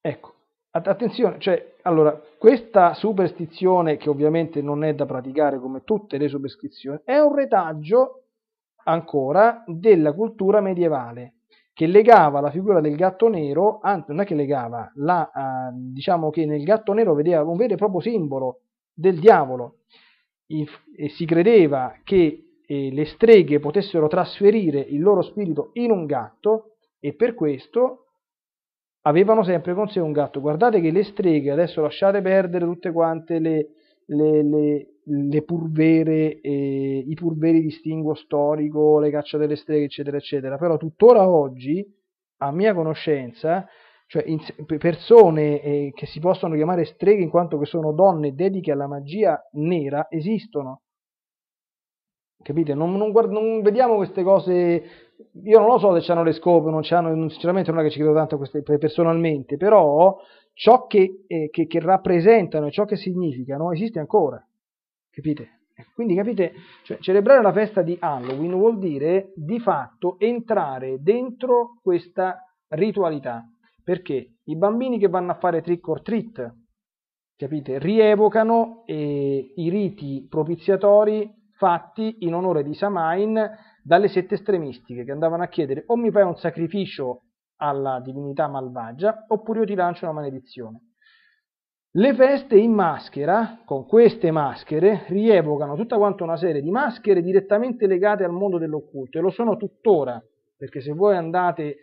ecco, attenzione, cioè, allora, questa superstizione, che ovviamente non è da praticare come tutte le superstizioni, è un retaggio ancora della cultura medievale che legava la figura del gatto nero, anzi non è che legava, la, uh, diciamo che nel gatto nero vedeva un vero e proprio simbolo del diavolo e, e si credeva che eh, le streghe potessero trasferire il loro spirito in un gatto e per questo avevano sempre con sé un gatto. Guardate che le streghe, adesso lasciate perdere tutte quante le, le, le, le pur vere, eh, i pur veri distinguo storico, le caccia delle streghe, eccetera, eccetera. Però tuttora oggi, a mia conoscenza, cioè in, persone eh, che si possono chiamare streghe in quanto che sono donne dediche alla magia nera, esistono. Capite? Non, non, guard- non vediamo queste cose. Io non lo so se hanno le scope, non c'hanno, sinceramente non è che ci credo tanto a queste personalmente, però ciò che, eh, che, che rappresentano e ciò che significano esiste ancora Capite? Quindi capite, cioè, celebrare la festa di Halloween vuol dire di fatto entrare dentro questa ritualità, perché i bambini che vanno a fare trick or treat, capite, rievocano eh, i riti propiziatori fatti in onore di Samain dalle sette estremistiche che andavano a chiedere o mi fai un sacrificio alla divinità malvagia oppure io ti lancio una maledizione. Le feste in maschera, con queste maschere, rievocano tutta quanta una serie di maschere direttamente legate al mondo dell'occulto e lo sono tuttora, perché se voi andate,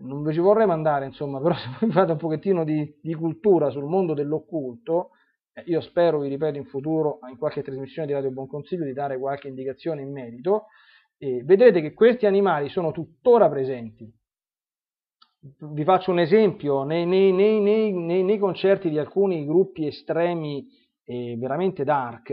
non ve ci vorrei mandare, insomma, (laughs) però se voi fate un pochettino di, di cultura sul mondo dell'occulto, eh, io spero, vi ripeto, in futuro, in qualche trasmissione di Radio Buon Consiglio, di dare qualche indicazione in merito, eh, vedrete che questi animali sono tuttora presenti, vi faccio un esempio, nei, nei, nei, nei, concerti di alcuni gruppi estremi e veramente dark,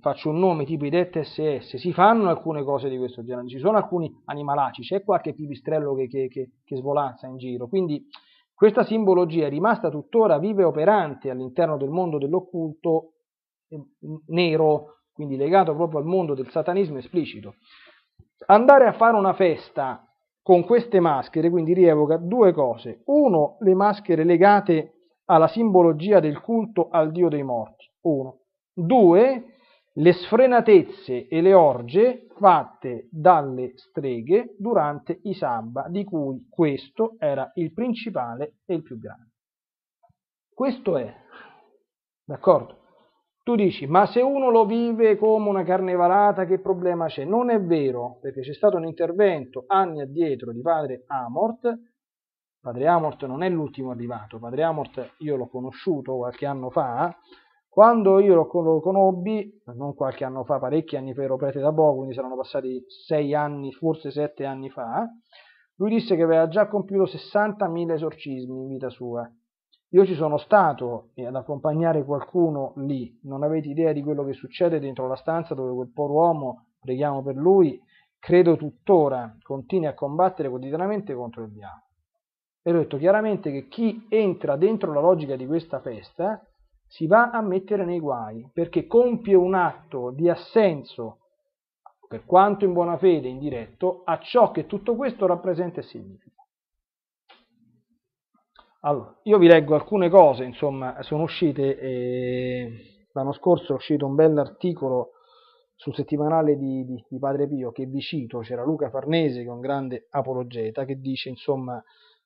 faccio un nome tipo i Det SS, si fanno alcune cose di questo genere, ci sono alcuni animalacci, c'è qualche pipistrello che, che, che, che, svolazza in giro, quindi questa simbologia è rimasta tuttora viva e operante all'interno del mondo dell'occulto ehm, nero, quindi legato proprio al mondo del satanismo esplicito. Andare a fare una festa con queste maschere, quindi rievoca due cose. Uno, le maschere legate alla simbologia del culto al Dio dei morti. Uno. Due, le sfrenatezze e le orge fatte dalle streghe durante i sabba, di cui questo era il principale e il più grande. Questo è, d'accordo? Tu dici, ma se uno lo vive come una carnevalata, che problema c'è? Non è vero, perché c'è stato un intervento anni addietro di padre Amort. Padre Amort non è l'ultimo arrivato, padre Amort io l'ho conosciuto qualche anno fa, quando io lo, conobbi, non qualche anno fa, parecchi anni fa, ero prete da poco, quindi saranno passati sei anni, forse sette anni fa, lui disse che aveva già compiuto 60.000 esorcismi in vita sua io ci sono stato eh, ad accompagnare qualcuno lì, non avete idea di quello che succede dentro la stanza dove quel povero uomo, preghiamo per lui, credo tuttora continui a combattere quotidianamente contro il diavolo. E ho detto chiaramente che chi entra dentro la logica di questa festa si va a mettere nei guai, perché compie un atto di assenso, per quanto in buona fede, indiretto, a ciò che tutto questo rappresenta e significa. Allora, io vi leggo alcune cose, insomma, sono uscite, eh, l'anno scorso è uscito un bell'articolo sul settimanale di, di, di, Padre Pio che vi cito, c'era Luca Farnese che è un grande apologeta che dice insomma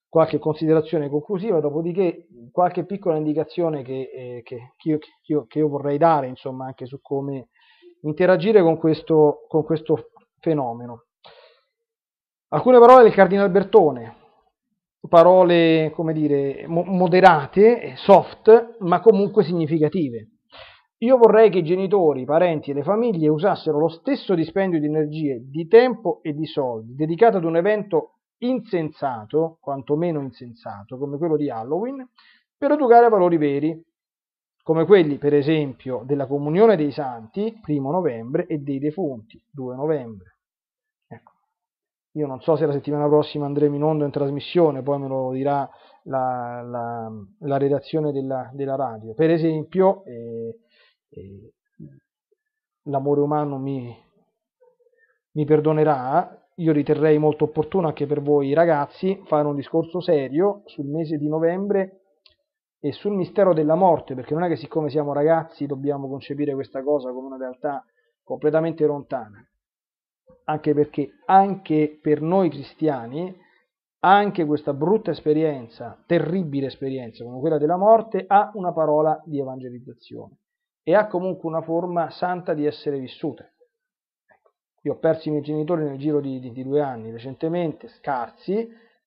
qualche considerazione conclusiva, dopodiché qualche piccola indicazione che, eh, che, che, io, io, che, io, vorrei dare insomma anche su come interagire con questo, con questo fenomeno. Alcune parole del Cardinal Bertone, parole, come dire, moderate, eh, soft, ma comunque significative. Io vorrei che i genitori, i parenti e le famiglie usassero lo stesso dispendio di energie, di tempo e di soldi dedicato ad un evento insensato, quantomeno insensato, come quello di Halloween, per educare valori veri, come quelli per esempio della comunione dei santi, primo novembre, e dei defunti, 2 novembre. Io non so se la settimana prossima andremo in onda in trasmissione, poi me lo dirà la, la, la redazione della, della, radio. Per esempio, eh, eh, l'amore umano mi, mi perdonerà, io riterrei molto opportuno anche per voi ragazzi fare un discorso serio sul mese di novembre e sul mistero della morte, perché non è che siccome siamo ragazzi dobbiamo concepire questa cosa come una realtà completamente lontana anche perché anche per noi cristiani anche questa brutta esperienza, terribile esperienza come quella della morte, ha una parola di evangelizzazione e ha comunque una forma santa di essere vissuta. Io ecco, ho perso i miei genitori nel giro di, di, di due anni recentemente, scarsi,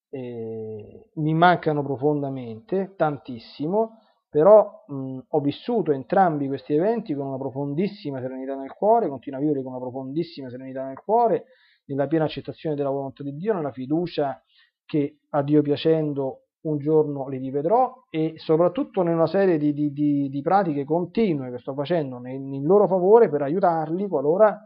eh, mi mancano profondamente, tantissimo, però mh, ho vissuto entrambi questi eventi con una profondissima serenità nel cuore, continuo a vivere con una profondissima serenità nel cuore, nella piena accettazione della volontà di Dio, nella fiducia che a Dio piacendo un giorno li rivedrò e soprattutto nella serie di, di, di, di, pratiche continue che sto facendo in, in loro favore per aiutarli qualora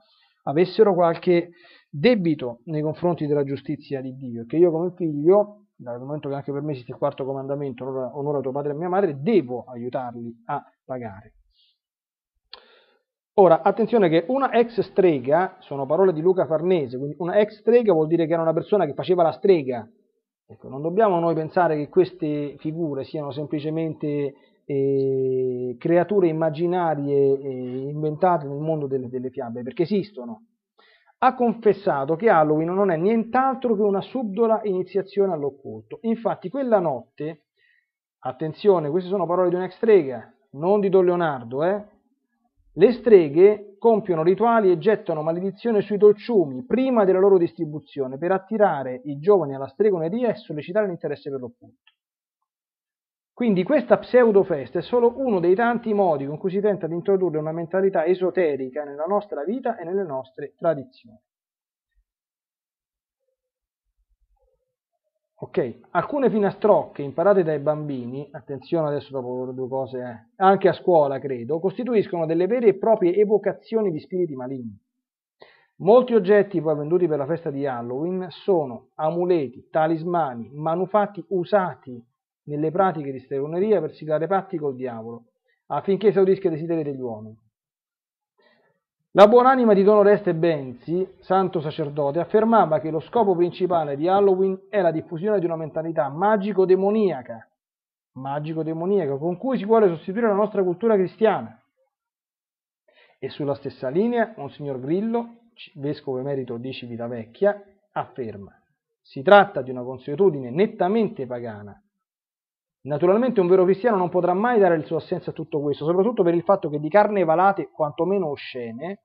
avessero qualche debito nei confronti della giustizia di Dio, che io come figlio dal momento che anche per me esiste il quarto comandamento, onora, onora tuo padre e mia madre, devo aiutarli a pagare. Ora, attenzione che una ex strega, sono parole di Luca Farnese, quindi una ex strega vuol dire che era una persona che faceva la strega. Ecco, non dobbiamo noi pensare che queste figure siano semplicemente eh, creature immaginarie eh, inventate nel mondo delle, delle fiabe, perché esistono, ha confessato che Halloween non è nient'altro che una subdola iniziazione all'occulto. Infatti quella notte, attenzione, queste sono parole di una strega, non di Don Leonardo, eh? le streghe compiono rituali e gettano maledizione sui dolciumi prima della loro distribuzione per attirare i giovani alla stregoneria e sollecitare l'interesse per l'occulto. Quindi questa pseudo festa è solo uno dei tanti modi con cui si tenta di introdurre una mentalità esoterica nella nostra vita e nelle nostre tradizioni. Ok, alcune finestrocche imparate dai bambini, attenzione adesso dopo due cose, eh, anche a scuola credo, costituiscono delle vere e proprie evocazioni di spiriti maligni. Molti oggetti poi venduti per la festa di Halloween sono amuleti, talismani, manufatti usati nelle pratiche di stregoneria per siglare patti col diavolo, affinché esaurisca i desideri degli uomini. La buonanima di Don Oreste Benzi, santo sacerdote, affermava che lo scopo principale di Halloween è la diffusione di una mentalità magico-demoniaca, magico-demoniaca con cui si vuole sostituire la nostra cultura cristiana. E sulla stessa linea, Monsignor Grillo, vescovo emerito di Civitavecchia, afferma: si tratta di una consuetudine nettamente pagana, Naturalmente un vero cristiano non potrà mai dare il suo assenso a tutto questo, soprattutto per il fatto che di carne valate, quantomeno oscene,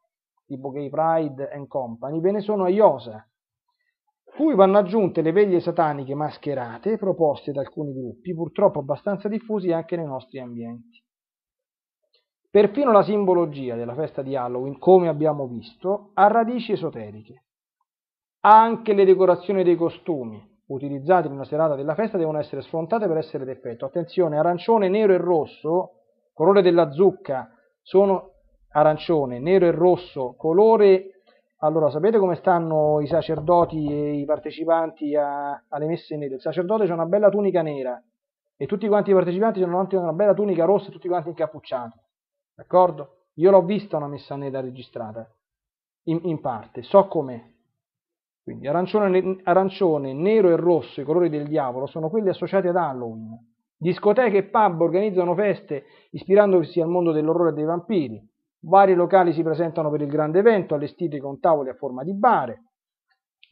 tipo Gay Pride and Company, ve ne sono a Iosa, cui vanno aggiunte le veglie sataniche mascherate proposte da alcuni gruppi, purtroppo abbastanza diffusi anche nei nostri ambienti. Perfino la simbologia della festa di Halloween, come abbiamo visto, ha radici esoteriche. anche le decorazioni dei costumi, utilizzati in una serata della festa devono essere sfrontate per essere d'effetto. Attenzione, arancione, nero e rosso, colore della zucca, sono arancione, nero e rosso, colore... Allora, sapete come stanno i sacerdoti e i partecipanti a, alle messe nere? Il sacerdote ha una bella tunica nera e tutti quanti i partecipanti hanno una bella tunica rossa e tutti quanti incappucciati. D'accordo? Io l'ho vista una messa nera registrata, in, in parte, so com'è. Quindi arancione, arancione, nero e rosso, i colori del diavolo, sono quelli associati ad Halloween. Discoteche e pub organizzano feste ispirandosi al mondo dell'orrore e dei vampiri. Vari locali si presentano per il grande evento, allestiti con tavoli a forma di bare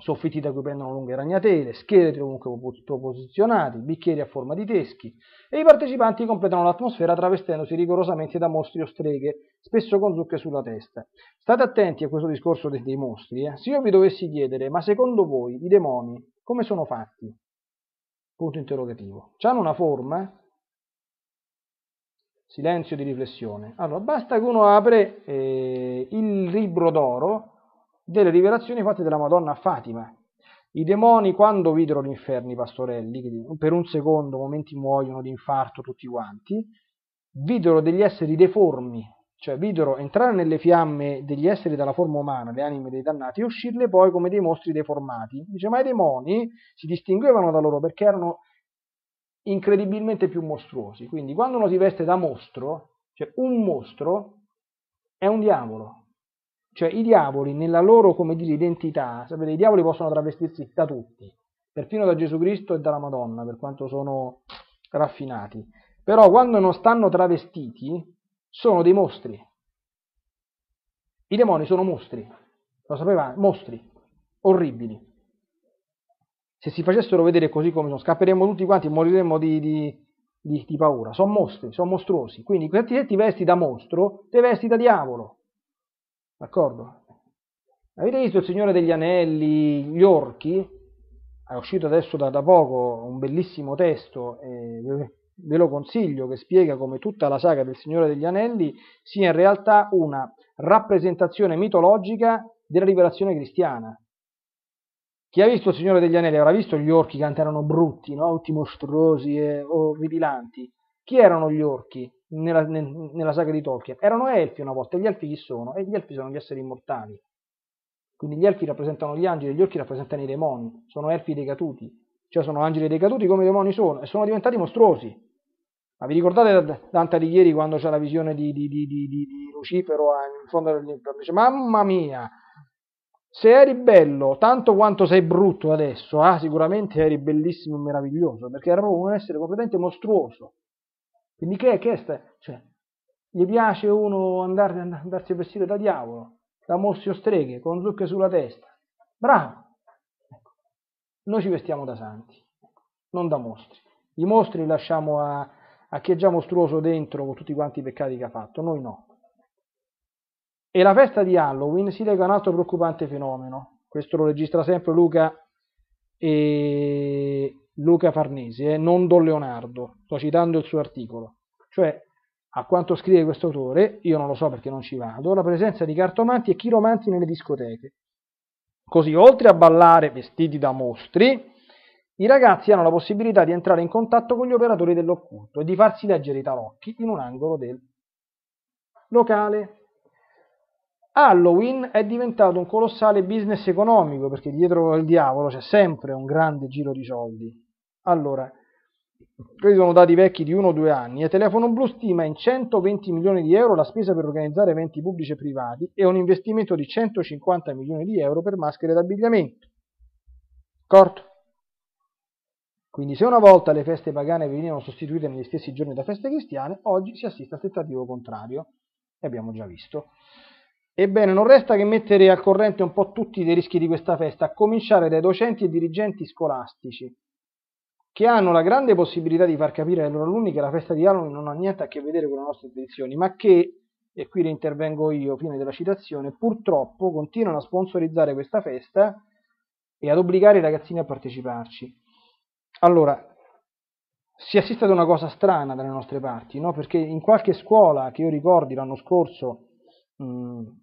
soffitti da cui pendono lunghe ragnatele, scheletri ovunque posizionati, bicchieri a forma di teschi e i partecipanti completano l'atmosfera travestendosi rigorosamente da mostri o streghe, spesso con zucche sulla testa. State attenti a questo discorso dei, dei mostri, eh. se io vi dovessi chiedere, ma secondo voi i demoni come sono fatti? Punto interrogativo. C'hanno una forma? Silenzio di riflessione. Allora, basta che uno apre eh, il libro d'oro delle rivelazioni fatte dalla Madonna a Fatima. I demoni quando videro gli inferni pastorelli, per un secondo momenti muoiono di infarto tutti quanti, videro degli esseri deformi, cioè videro entrare nelle fiamme degli esseri dalla forma umana, le anime dei dannati, e uscirle poi come dei mostri deformati. Dice, ma i demoni si distinguevano da loro perché erano incredibilmente più mostruosi. Quindi quando uno si veste da mostro, cioè un mostro, è un diavolo, cioè i diavoli nella loro, come dire, identità, sapete, i diavoli possono travestirsi da tutti, perfino da Gesù Cristo e dalla Madonna, per quanto sono raffinati. Però quando non stanno travestiti, sono dei mostri. I demoni sono mostri, lo sapevate? Mostri, orribili. Se si facessero vedere così come sono, scapperemmo tutti quanti e moriremmo di, di, di, di, paura. Sono mostri, sono mostruosi. Quindi se ti vesti da mostro, te vesti da diavolo. D'accordo? Avete visto il Signore degli Anelli, gli orchi? È uscito adesso da, da poco un bellissimo testo, eh, ve lo consiglio, che spiega come tutta la saga del Signore degli Anelli sia in realtà una rappresentazione mitologica della rivelazione cristiana. Chi ha visto il Signore degli Anelli avrà visto gli orchi che erano brutti, no? tutti mostruosi e orripilanti. Chi erano gli orchi? nella, nella, saga di Tolkien. Erano elfi una volta, e gli elfi chi sono? E eh, gli elfi sono gli esseri immortali. Quindi gli elfi rappresentano gli angeli, gli orchi rappresentano i demoni, sono elfi decaduti, cioè sono angeli decaduti come i demoni sono, e sono diventati mostruosi. Ma vi ricordate Dante Alighieri quando c'è la visione di, di, di, di Lucifero eh, in fondo dell'inferno? Dice, mamma mia, se eri bello tanto quanto sei brutto adesso, ah, sicuramente eri bellissimo e meraviglioso, perché ero un essere completamente mostruoso quindi che è? Che Cioè, gli piace uno andare, andarsi a vestire da diavolo, da mossi o streghe, con zucche sulla testa. Bravo! Ecco. Noi ci vestiamo da santi, ecco, non da mostri. I mostri li lasciamo a, a chi è già mostruoso dentro con tutti quanti i peccati che ha fatto, noi no. E la festa di Halloween si lega a un altro preoccupante fenomeno, questo lo registra sempre Luca e, Luca Farnesi, eh, non Don Leonardo, sto citando il suo articolo. Cioè, a quanto scrive questo autore, io non lo so perché non ci vado, la presenza di cartomanti e chiromanti nelle discoteche. Così, oltre a ballare vestiti da mostri, i ragazzi hanno la possibilità di entrare in contatto con gli operatori dell'occulto e di farsi leggere i tarocchi in un angolo del locale. Halloween è diventato un colossale business economico perché dietro il diavolo c'è sempre un grande giro di soldi. Allora, questi sono dati vecchi di uno o due anni e Telefono Blu stima in 120 milioni di euro la spesa per organizzare eventi pubblici e privati e un investimento di 150 milioni di euro per maschere d'abbigliamento. Corto? Quindi se una volta le feste pagane venivano sostituite negli stessi giorni da feste cristiane, oggi si assiste al tentativo contrario, e abbiamo già visto. Ebbene, non resta che mettere al corrente un po' tutti dei rischi di questa festa, a cominciare dai docenti e dirigenti scolastici, che hanno la grande possibilità di far capire ai loro alunni che la festa di Halloween non ha niente a che vedere con le nostre tradizioni, ma che, e qui intervengo io, fine della citazione, purtroppo continuano a sponsorizzare questa festa e ad obbligare i ragazzini a parteciparci. Allora, si assiste ad una cosa strana dalle nostre parti, no? perché in qualche scuola che io ricordi l'anno scorso, mh,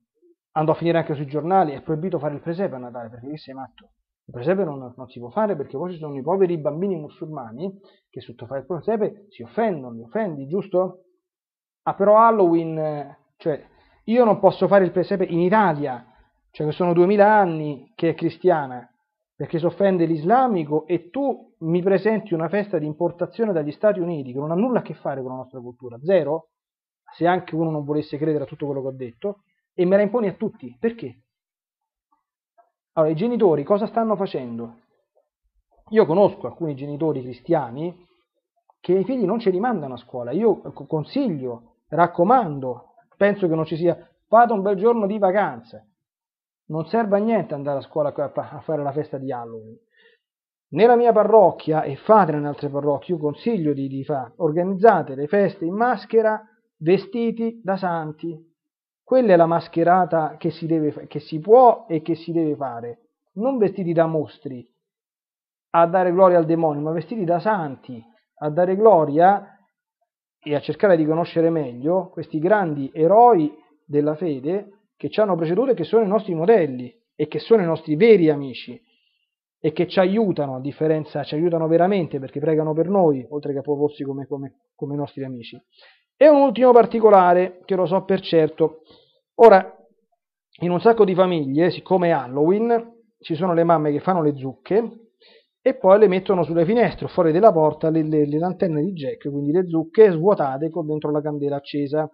andò a finire anche sui giornali, è proibito fare il presepe a Natale perché lì sei matto. Il presepe non, non, si può fare perché poi ci sono i poveri bambini musulmani che sotto fare il presepe si offendono, li offendi, giusto? Ah, però Halloween, cioè io non posso fare il presepe in Italia, cioè che sono duemila anni che è cristiana, perché si offende l'islamico e tu mi presenti una festa di importazione dagli Stati Uniti che non ha nulla a che fare con la nostra cultura, zero, se anche uno non volesse credere a tutto quello che ho detto, e me la impone a tutti. Perché? Allora, i genitori cosa stanno facendo? Io conosco alcuni genitori cristiani che i figli non ci rimandano a scuola. Io consiglio, raccomando, penso che non ci sia, fate un bel giorno di vacanza. Non serve a niente andare a scuola a fare la festa di Halloween. Nella mia parrocchia e fate in altre parrocchie, io consiglio di, di fare, organizzate le feste in maschera, vestiti da santi, quella è la mascherata che si, deve, che si può e che si deve fare. Non vestiti da mostri a dare gloria al demonio, ma vestiti da santi a dare gloria e a cercare di conoscere meglio questi grandi eroi della fede che ci hanno preceduto e che sono i nostri modelli e che sono i nostri veri amici e che ci aiutano, a differenza, ci aiutano veramente perché pregano per noi, oltre che a proporsi come, come, come nostri amici. E un ultimo particolare che lo so per certo. Ora, in un sacco di famiglie, siccome è Halloween, ci sono le mamme che fanno le zucche e poi le mettono sulle finestre fuori della porta le, le, le, lanterne di Jack, quindi le zucche svuotate con dentro la candela accesa,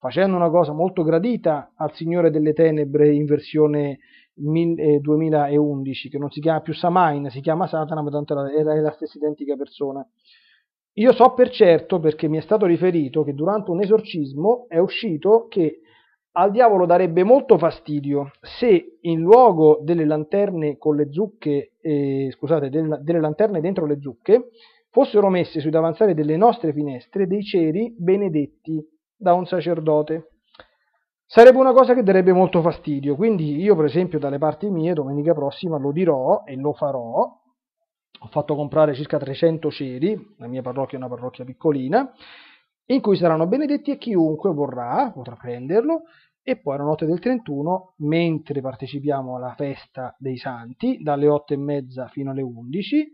facendo una cosa molto gradita al Signore delle Tenebre in versione mil, eh, 2011, che non si chiama più Samain, si chiama Satana, ma tanto era, era la stessa identica persona. Io so per certo, perché mi è stato riferito, che durante un esorcismo è uscito che al diavolo darebbe molto fastidio se in luogo delle lanterne con le zucche, eh, scusate, del, delle lanterne dentro le zucche, fossero messe sui davanzali delle nostre finestre dei ceri benedetti da un sacerdote. Sarebbe una cosa che darebbe molto fastidio, quindi io per esempio dalle parti mie domenica prossima lo dirò e lo farò ho fatto comprare circa 300 ceri, la mia parrocchia è una parrocchia piccolina, in cui saranno benedetti e chiunque vorrà potrà prenderlo. E poi la notte del 31, mentre partecipiamo alla festa dei santi, dalle 8 e mezza fino alle 11,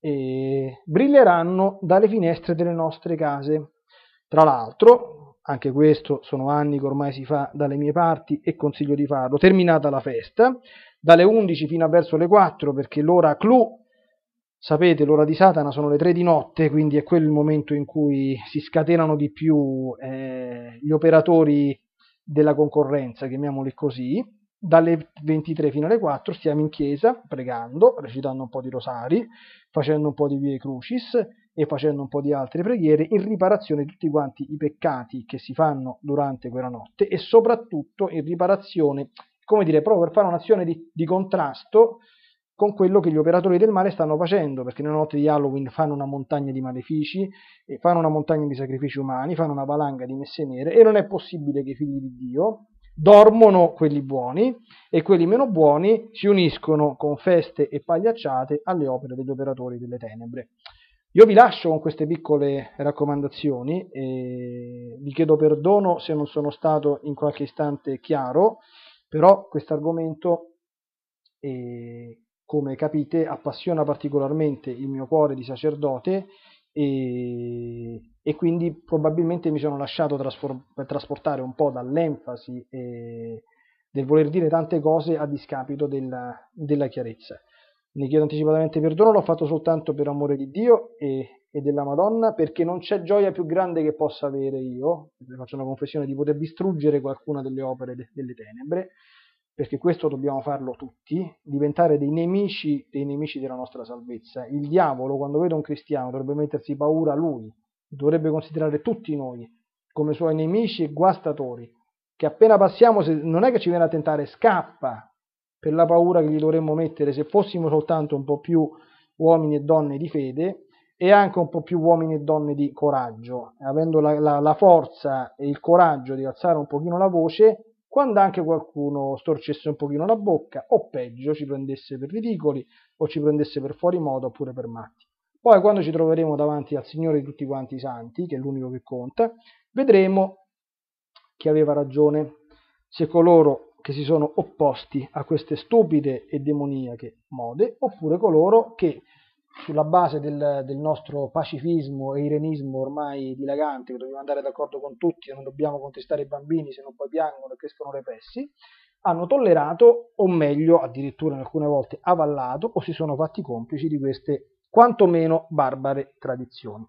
eh, brilleranno dalle finestre delle nostre case. Tra l'altro, anche questo sono anni che ormai si fa dalle mie parti e consiglio di farlo, terminata la festa, dalle 11 fino a verso le 4, perché l'ora clou Sapete, l'ora di Satana sono le tre di notte, quindi è quel momento in cui si scatenano di più eh, gli operatori della concorrenza, chiamiamoli così. Dalle 23 fino alle 4 stiamo in chiesa pregando, recitando un po' di rosari, facendo un po' di vie crucis e facendo un po' di altre preghiere in riparazione di tutti quanti i peccati che si fanno durante quella notte e soprattutto in riparazione, come dire, proprio per fare un'azione di, di contrasto con quello che gli operatori del male stanno facendo, perché nella notte di Halloween fanno una montagna di malefici, fanno una montagna di sacrifici umani, fanno una valanga di messe nere e non è possibile che i figli di Dio dormono quelli buoni e quelli meno buoni si uniscono con feste e pagliacciate alle opere degli operatori delle tenebre. Io vi lascio con queste piccole raccomandazioni, vi chiedo perdono se non sono stato in qualche istante chiaro, però questo argomento come capite, appassiona particolarmente il mio cuore di sacerdote e, e quindi probabilmente mi sono lasciato trasportare un po' dall'enfasi e del voler dire tante cose a discapito della, della chiarezza. Ne chiedo anticipatamente perdono, l'ho fatto soltanto per amore di Dio e, e della Madonna, perché non c'è gioia più grande che possa avere io, faccio una confessione di poter distruggere qualcuna delle opere de, delle tenebre, perché questo dobbiamo farlo tutti, diventare dei nemici, dei nemici della nostra salvezza. Il diavolo, quando vede un cristiano, dovrebbe mettersi paura a lui, dovrebbe considerare tutti noi come suoi nemici e guastatori, che appena passiamo, non è che ci viene a tentare, scappa per la paura che gli dovremmo mettere se fossimo soltanto un po' più uomini e donne di fede e anche un po' più uomini e donne di coraggio, avendo la, la, la forza e il coraggio di alzare un pochino la voce quando anche qualcuno storcesse un pochino la bocca, o peggio, ci prendesse per ridicoli, o ci prendesse per fuori modo, oppure per matti. Poi, quando ci troveremo davanti al Signore di tutti quanti i santi, che è l'unico che conta, vedremo chi aveva ragione, se coloro che si sono opposti a queste stupide e demoniache mode, oppure coloro che sulla base del, del, nostro pacifismo e irenismo ormai dilagante, che dobbiamo andare d'accordo con tutti e non dobbiamo contestare i bambini se non poi piangono e crescono repressi, hanno tollerato, o meglio, addirittura alcune volte avallato, o si sono fatti complici di queste quantomeno barbare tradizioni.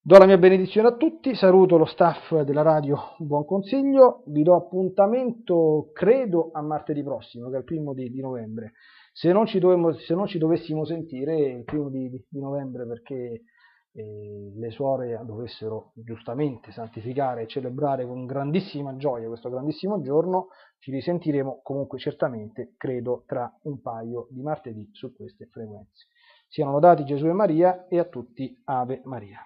Do la mia benedizione a tutti, saluto lo staff della radio Buon Consiglio, vi do appuntamento credo a martedì prossimo, che è il primo di, di novembre se non ci, dovemmo, se non ci dovessimo sentire il primo di, di novembre perché eh, le suore dovessero giustamente santificare e celebrare con grandissima gioia questo grandissimo giorno, ci risentiremo comunque certamente, credo, tra un paio di martedì su queste frequenze. Siano lodati Gesù e Maria e a tutti Ave Maria.